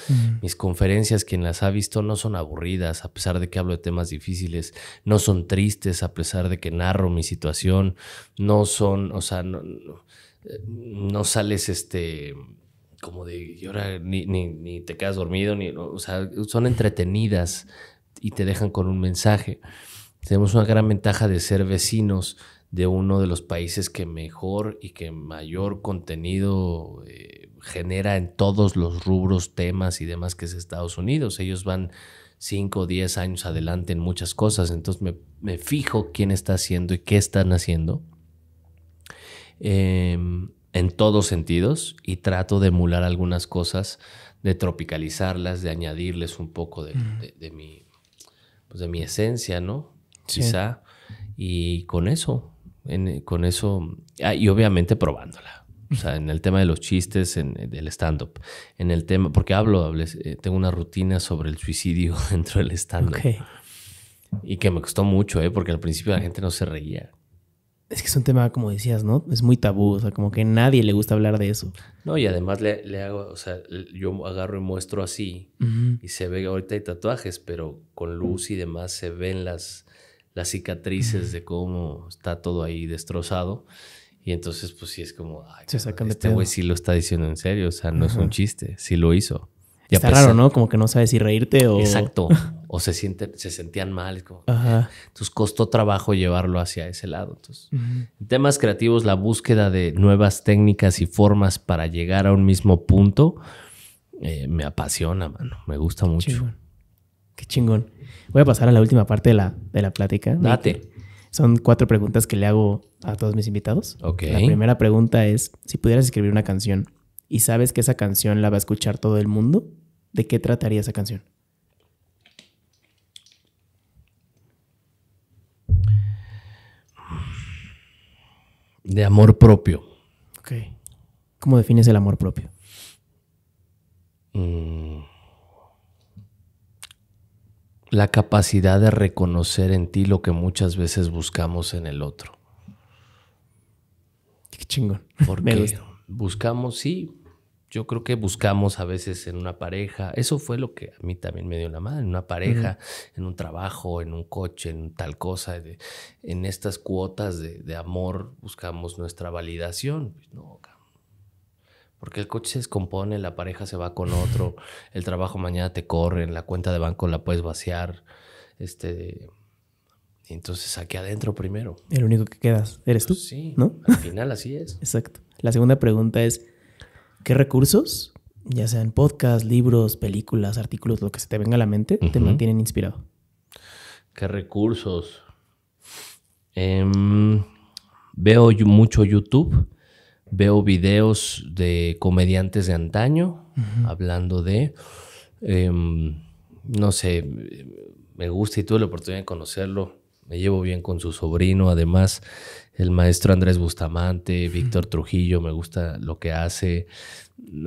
S2: Mis conferencias, quien las ha visto, no son aburridas, a pesar de que hablo de temas difíciles, no son tristes, a pesar de que narro mi situación, no son, o sea, no, eh, sales este como de, llorar, ni, te quedas dormido, ni, o sea, son entretenidas y te dejan con un mensaje. Tenemos una gran ventaja de ser vecinos de uno de los países que mejor y que mayor contenido eh, genera en todos los rubros, temas y demás que es Estados Unidos. Ellos van 5 o 10 años adelante en muchas cosas, entonces me, fijo quién está haciendo y qué están haciendo em, en todos sentidos y trato de emular algunas cosas, de tropicalizarlas, de añadirles un poco de, mi, pues, de mi esencia, ¿no? Quizá. Y con eso, con eso, ah, y obviamente probándola. O sea, en el tema de los chistes, en, eh, el stand-up, en el tema, porque hablo, hables eh, tengo una rutina sobre el suicidio (laughs) dentro del stand-up. Y que me costó mucho, ¿eh? porque al principio la gente no se reía.
S1: Es que es un tema, como decías, ¿no? Es muy tabú, o sea, como que nadie le gusta hablar de eso.
S2: No, y además le, hago, o sea, yo agarro y muestro así y se ve, ahorita hay tatuajes, pero con luz y demás se ven las, las cicatrices de cómo está todo ahí destrozado. Y entonces, pues sí es como, Ay, este güey sí lo está diciendo en serio, o sea, no es un chiste, sí lo hizo. Y está raro, ¿no?
S1: Como que no sabes si reírte o... Exacto.
S2: (laughs) o se, se sentían mal. Como, Ajá. Entonces costó trabajo llevarlo hacia ese lado. Entonces, temas creativos, la búsqueda de nuevas técnicas y formas para llegar a un mismo punto eh, me apasiona, mano. Me gusta mucho. Qué chingón. Voy a
S1: pasar a la última parte de la, plática. Date. Son cuatro preguntas que le hago a todos mis invitados. Ok. La primera pregunta es, si pudieras escribir una canción y sabes que esa canción la va a escuchar todo el mundo, ¿de qué trataría esa canción? De amor propio. Ok. ¿Cómo defines el amor propio?
S2: Mmm la capacidad de reconocer en ti lo que muchas veces buscamos en el otro. Qué chingón. (laughs) Porque buscamos, sí, yo creo que buscamos a veces en una pareja, eso fue lo que a mí también me dio la mano, en una pareja, en un trabajo, en un coche, en tal cosa, en estas cuotas de, de, amor buscamos nuestra validación. No, porque el coche se descompone, la pareja se va con otro, (laughs) el trabajo mañana te corre, la cuenta de banco la puedes vaciar. Este, entonces aquí adentro primero.
S1: El único que quedas eres tú. Pues sí, ¿no? Al final así es. (laughs) Exacto. La segunda pregunta es, ¿qué recursos, ya sean podcasts, libros, películas, artículos, lo que se te venga a la mente, te mantienen inspirado?
S2: ¿Qué recursos? Em, veo mucho YouTube Veo videos de comediantes de antaño hablando de, em, no sé, me gusta y tuve la oportunidad de conocerlo. Me llevo bien con su sobrino, además, el maestro Andrés Bustamante, Víctor Trujillo, me gusta lo que hace.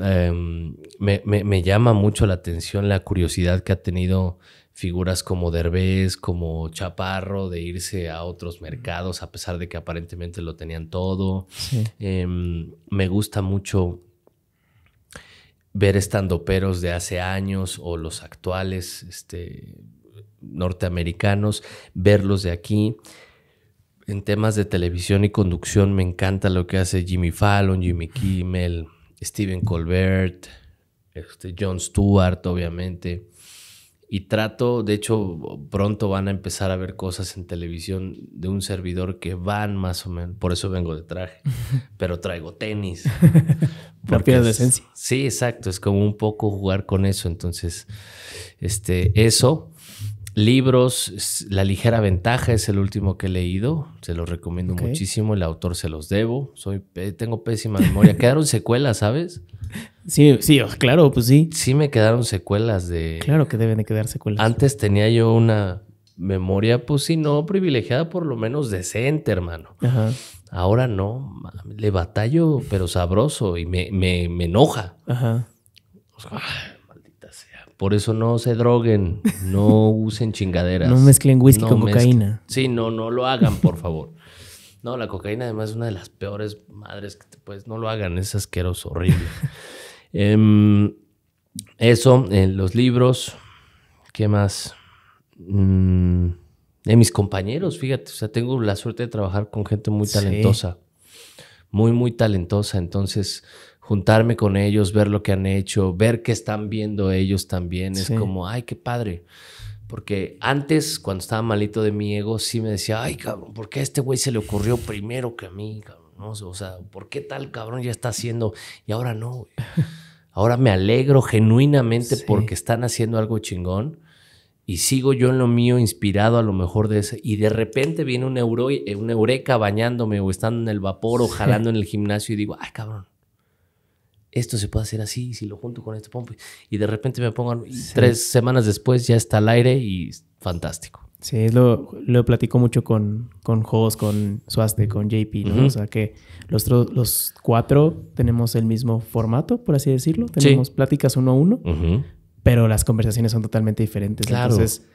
S2: Em, me, me, llama mucho la atención la curiosidad que ha tenido figuras como Derbez, como Chaparro, de irse a otros mercados, a pesar de que aparentemente lo tenían todo. Em, me gusta mucho ver estandoperos de hace años o los actuales este, norteamericanos, verlos de aquí. En temas de televisión y conducción me encanta lo que hace Jimmy Fallon, Jimmy Kimmel, Stephen Colbert, este, John Stewart, obviamente y trato, de hecho, pronto van a empezar a ver cosas en televisión de un servidor que van más o menos, por eso vengo de traje, (laughs) pero traigo tenis. (laughs) Porque de esencia. Sí, exacto, es como un poco jugar con eso, entonces, este, eso Libros, La ligera ventaja es el último que he leído, se los recomiendo muchísimo, el autor se los debo, soy tengo pésima memoria, (laughs) quedaron secuelas, ¿sabes? Sí, sí, ah, claro, pues sí. Sí me quedaron secuelas de Claro
S1: que deben de quedar secuelas.
S2: Antes tenía yo una memoria pues sí no privilegiada, por lo menos decente, hermano. Ajá. Ahora no, le batallo pero sabroso y me, me, me enoja. Ajá. Por eso no se droguen, no (laughs) usen chingaderas. No mezclen whisky con cocaína. Sí, no, no lo hagan, por favor. (laughs) No, la cocaína además es una de las peores madres que te puedes. No lo hagan, es asqueroso, horrible. (laughs) Em, eso, eh, los libros. ¿Qué más? Mm, de mis compañeros, fíjate. O sea, tengo la suerte de trabajar con gente muy talentosa. Muy, muy talentosa. Entonces, juntarme con ellos, ver lo que han hecho, ver que están viendo ellos también. Es como, ay, qué padre. Porque antes, cuando estaba malito de mi ego, sí me decía, ay, cabrón, ¿por qué a este güey se le ocurrió primero que a mí? ¿No? O sea, ¿por qué tal cabrón ya está haciendo? Y ahora no, (laughs) Ahora me alegro genuinamente porque están haciendo algo chingón y sigo yo en lo mío inspirado a lo mejor de eso. Y de repente viene un, euro, eh, una eureka bañándome o estando en el vapor o jalando en el gimnasio y digo, ay cabrón, esto se puede hacer así, si lo junto con este pompo, y de repente me pongan tres semanas después, ya está al aire y fantástico.
S1: Sí, lo, lo platico mucho con, con con Suaste, con JP, ¿no? O sea que los, los cuatro tenemos el mismo formato, por así decirlo. Tenemos pláticas uno a uno, pero las conversaciones son totalmente diferentes. Entonces,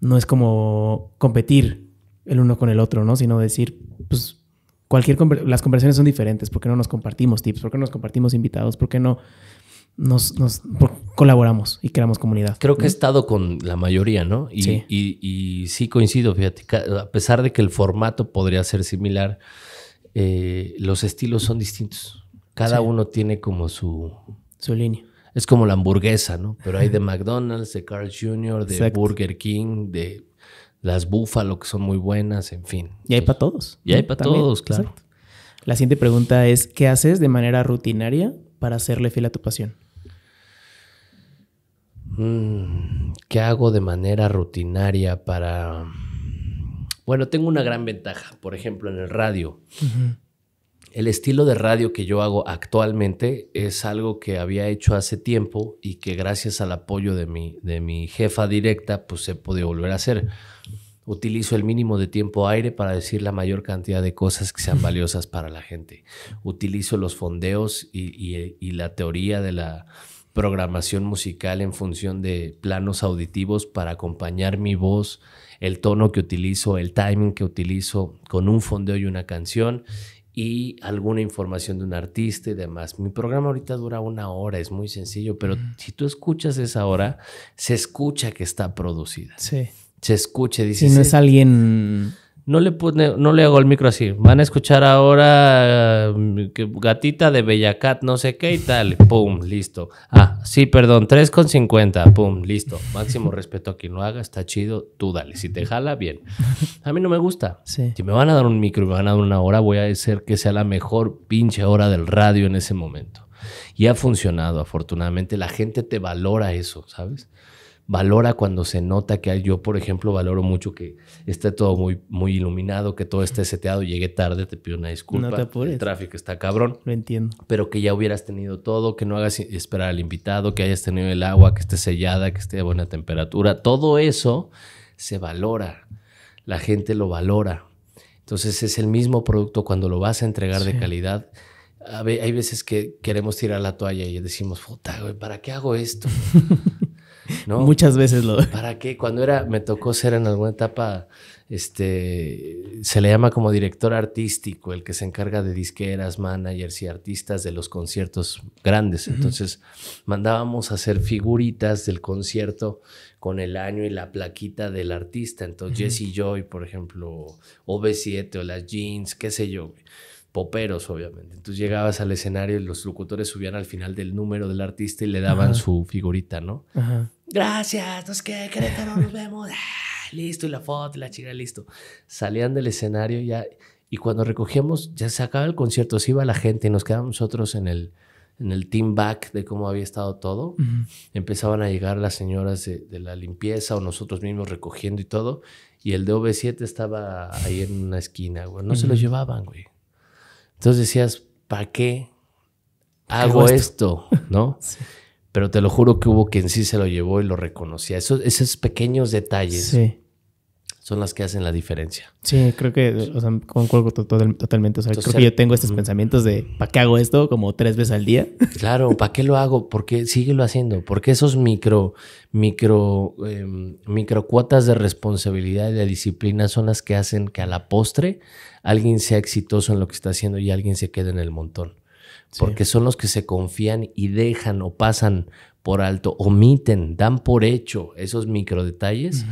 S1: no es como competir el uno con el otro, ¿no? Sino decir, pues cualquier las conversaciones son diferentes, ¿por qué no nos compartimos tips? ¿Por qué no nos compartimos invitados? ¿Por qué no nos, colaboramos y creamos comunidad? Creo que he
S2: estado con la mayoría, ¿no? Y sí. coincido, fíjate, a pesar de que el formato podría ser similar, eh, los estilos son distintos. Cada uno tiene como su... Su línea. Es como la hamburguesa, ¿no? Pero hay de McDonald's, de Carl Jr., de Burger King, de las búfalo, que son muy buenas, en fin. Y hay para todos. Y hay para todos, claro.
S1: La siguiente pregunta es, ¿qué haces de manera rutinaria para hacerle fiel a tu pasión?
S2: Mm, ¿Qué hago de manera rutinaria para... Bueno, tengo una gran ventaja, por ejemplo, en el radio el estilo de radio que yo hago actualmente es algo que había hecho hace tiempo y que gracias al apoyo de mi, de mi jefa directa, pues se podido volver a hacer. Utilizo el mínimo de tiempo aire para decir la mayor cantidad de cosas que sean valiosas para la gente. Utilizo los fondeos y, y la teoría de la programación musical en función de planos auditivos para acompañar mi voz, el tono que utilizo, el timing que utilizo con un fondeo y una canción y alguna información de un artista y demás. Mi programa ahorita dura una hora, es muy sencillo, pero si tú escuchas esa hora, se escucha que está producida. Sí. Se escucha, dice. Si no es
S1: alguien
S2: no le, no le hago el micro así. Van a escuchar ahora eh, gatita de Bellacat, no sé qué y tal. Pum, listo. Ah, sí, perdón, 3,50. Pum, listo. Máximo respeto a quien lo haga, está chido. Tú dale. Si te jala, bien. A mí no me gusta. Si me van a dar un micro y me van a dar una hora, voy a decir que sea la mejor pinche hora del radio en ese momento. Y ha funcionado, afortunadamente. La gente te valora eso, ¿sabes? valora cuando se nota que hay, yo, por ejemplo, valoro mucho que esté todo muy, muy iluminado, que todo esté seteado, llegué tarde, te pido una disculpa, el tráfico está cabrón. Lo entiendo. Pero que ya hubieras tenido todo, que no hagas esperar al invitado, que hayas tenido el agua, que esté sellada, que esté a buena temperatura, todo eso se valora, la gente lo valora. Entonces es el mismo producto cuando lo vas a entregar de calidad hay veces que queremos tirar la toalla y decimos, puta, güey, ¿para qué hago esto? (laughs) Muchas veces lo ¿Para qué? Cuando era, me tocó ser en alguna etapa, este, se le llama como director artístico, el que se encarga de disqueras, managers y artistas de los conciertos grandes. Entonces, mandábamos a hacer figuritas del concierto con el año y la plaquita del artista. Entonces, Jesse Joy, por ejemplo, b 7 o las jeans, qué sé yo, poperos, obviamente. Entonces llegabas al escenario y los locutores subían al final del número del artista y le daban su figurita, ¿no? Ajá. Gracias, nos queda nos vemos. Ah, listo, y la foto, la chica, listo. Salían del escenario ya. Y cuando recogíamos, ya se acaba el concierto, se iba la gente y nos quedábamos nosotros en el, en el team back de cómo había estado todo. Empezaban a llegar las señoras de, la limpieza o nosotros mismos recogiendo y todo. Y el ov 7 estaba ahí en una esquina, güey. No se lo llevaban, güey. Entonces decías, ¿para qué hago esto? ¿No? (laughs) Pero te lo juro que hubo quien sí se lo llevó y lo reconocía. Esos, esos pequeños detalles son las que hacen la diferencia.
S1: Sí, creo que, o sea, concuerdo totalmente. creo que yo tengo estos
S2: pensamientos de, ¿para qué hago esto? Como tres veces al día. (laughs) Claro, ¿para qué lo hago? Porque síguelo haciendo. Porque esos micro, micro, em, micro cuotas de responsabilidad y de disciplina son las que hacen que a la postre alguien sea exitoso en lo que está haciendo y alguien se quede en el montón. Porque son los que se confían y dejan o pasan por alto, omiten, dan por hecho esos micro detalles.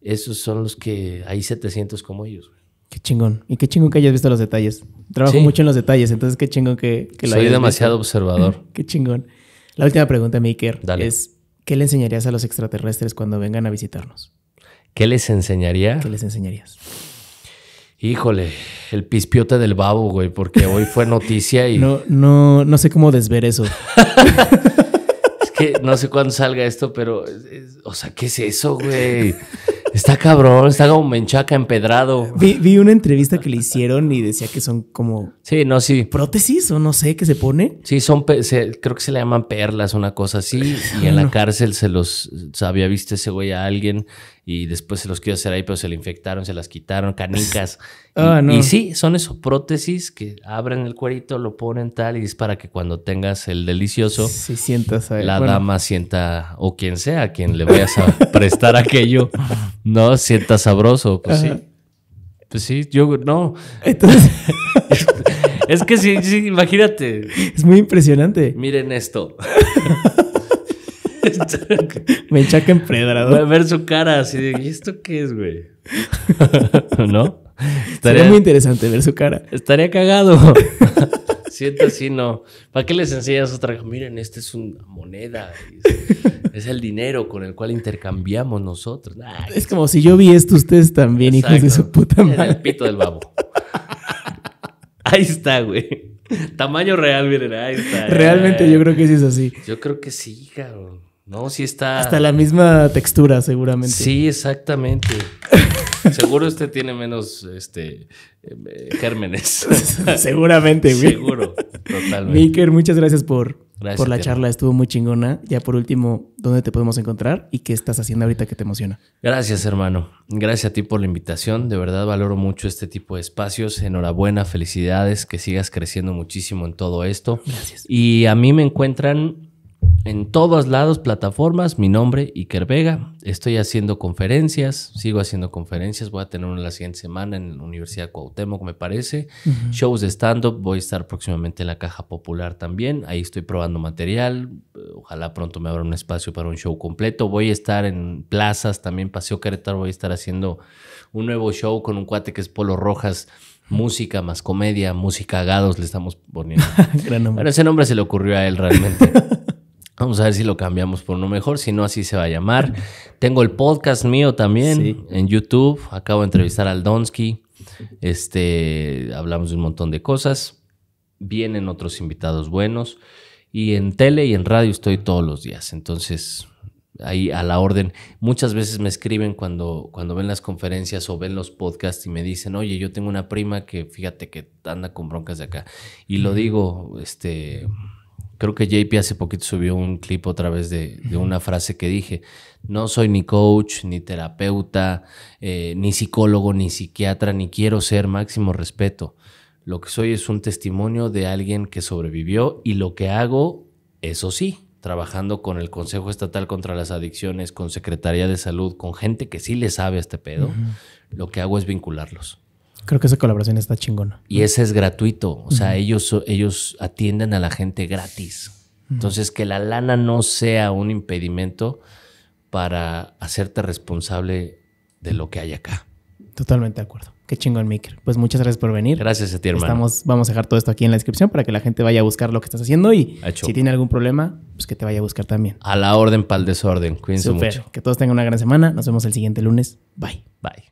S2: Esos son los que hay 700 como ellos. Qué
S1: chingón. Y qué chingón que hayas visto los detalles. Trabajo mucho en los detalles, entonces qué chingón que, que lo Soy demasiado observador. (laughs) qué chingón. La última pregunta, Maker, Dale. es ¿qué le enseñarías a los extraterrestres cuando vengan a visitarnos?
S2: ¿Qué les enseñaría? ¿Qué les enseñarías? Híjole, el pispiote del babo, güey, porque hoy fue noticia y. (laughs) No,
S1: no, no sé cómo desver eso. (laughs) es
S2: que no sé cuándo salga esto, pero. O sea, ¿qué es eso, güey? Está cabrón, está como menchaca empedrado. Vi, una entrevista que le hicieron y decía que son como. Sí, no, sí. Prótesis o no sé qué se pone. Sí, son. creo que se le llaman perlas, una cosa así. Y en la cárcel se los. había visto ese güey a alguien y después se los quiso hacer ahí, pero se le infectaron, se las quitaron, canicas. (laughs) Ah, y, sí, son esos prótesis que abren el cuerito, lo ponen tal y es para que cuando tengas el delicioso, la dama sienta, o quien sea, quien le vayas a (laughs) prestar aquello, ¿no? Sienta sabroso, pues sí. Pues sí, yo no. (laughs) es que sí, sí, imagínate. Es muy impresionante. Miren esto. (laughs) Me enchaca en a ver su cara así de, ¿y esto qué es, güey? (laughs) ¿No? Estaría muy interesante ver su cara. Estaría cagado. Siento (laughs) así, no. ¿Para qué les enseñas otra? Miren, esta es una moneda. Es, el dinero con el cual intercambiamos nosotros. es como si yo vi
S1: esto ustedes también, hijos de su puta madre. el
S2: pito del babo. Ahí está, güey. Tamaño real, miren, ahí está. Realmente yo creo que sí es así. Yo creo que sí, cabrón. No, sí está. Hasta la
S1: misma textura, seguramente. Sí,
S2: exactamente. (laughs) Seguro usted tiene menos este, eh, gérmenes. (laughs) seguramente, güey. Seguro, totalmente.
S1: Miker, muchas gracias por, por la charla. Estuvo muy chingona. Ya por último, ¿dónde te podemos encontrar y qué estás haciendo ahorita que te emociona?
S2: Gracias, hermano. Gracias a ti por la invitación. De verdad valoro mucho este tipo de espacios. Enhorabuena, felicidades, que sigas creciendo muchísimo en todo esto. Gracias. Y a mí me encuentran en todos lados, plataformas, mi nombre, Iker Vega. Estoy haciendo conferencias, sigo haciendo conferencias. Voy a tener una la siguiente semana en la Universidad Cuauhtémoc, me parece. Shows de stand-up, voy a estar próximamente en la Caja Popular también. Ahí estoy probando material. Ojalá pronto me abra un espacio para un show completo. Voy a estar en plazas, también Paseo Querétaro. Voy a estar haciendo un nuevo show con un cuate que es Polo Rojas música más comedia, música agados le estamos poniendo. (laughs) ese nombre se le ocurrió a él realmente. (laughs) Vamos a ver si lo cambiamos por uno mejor, si no, así se va a llamar. (laughs) Tengo el podcast mío también en YouTube. Acabo de entrevistar al Donsky. Este, hablamos de un montón de cosas. Vienen otros invitados buenos. Y en tele y en radio estoy todos los días. Entonces, ahí a la orden. Muchas veces me escriben cuando, cuando ven las conferencias o ven los podcasts y me dicen, oye, yo tengo una prima que fíjate que anda con broncas de acá. Y lo digo, este, creo que JP hace poquito subió un clip otra vez de, una frase que dije, no soy ni coach, ni terapeuta, eh, ni psicólogo, ni psiquiatra, ni quiero ser máximo respeto. Lo que soy es un testimonio de alguien que sobrevivió y lo que hago, eso sí, trabajando con el Consejo Estatal contra las Adicciones, con Secretaría de Salud, con gente que sí le sabe a este pedo, lo que hago es vincularlos.
S1: Creo que esa colaboración está chingona. Y ese es gratuito.
S2: O sea, ellos, ellos atienden a la gente gratis. Entonces, que la lana no sea un impedimento para hacerte responsable de lo que hay acá.
S1: Totalmente de acuerdo. Qué chingón, Maker. Pues muchas gracias por venir. Gracias a ti, hermano. Estamos, vamos a dejar todo esto aquí en la descripción para que la gente vaya a buscar lo que estás haciendo y si tiene algún problema, pues que te vaya a buscar también.
S2: A la orden para el desorden. Cuídense mucho.
S1: Que todos tengan una gran semana. Nos vemos el siguiente lunes. Bye. Bye.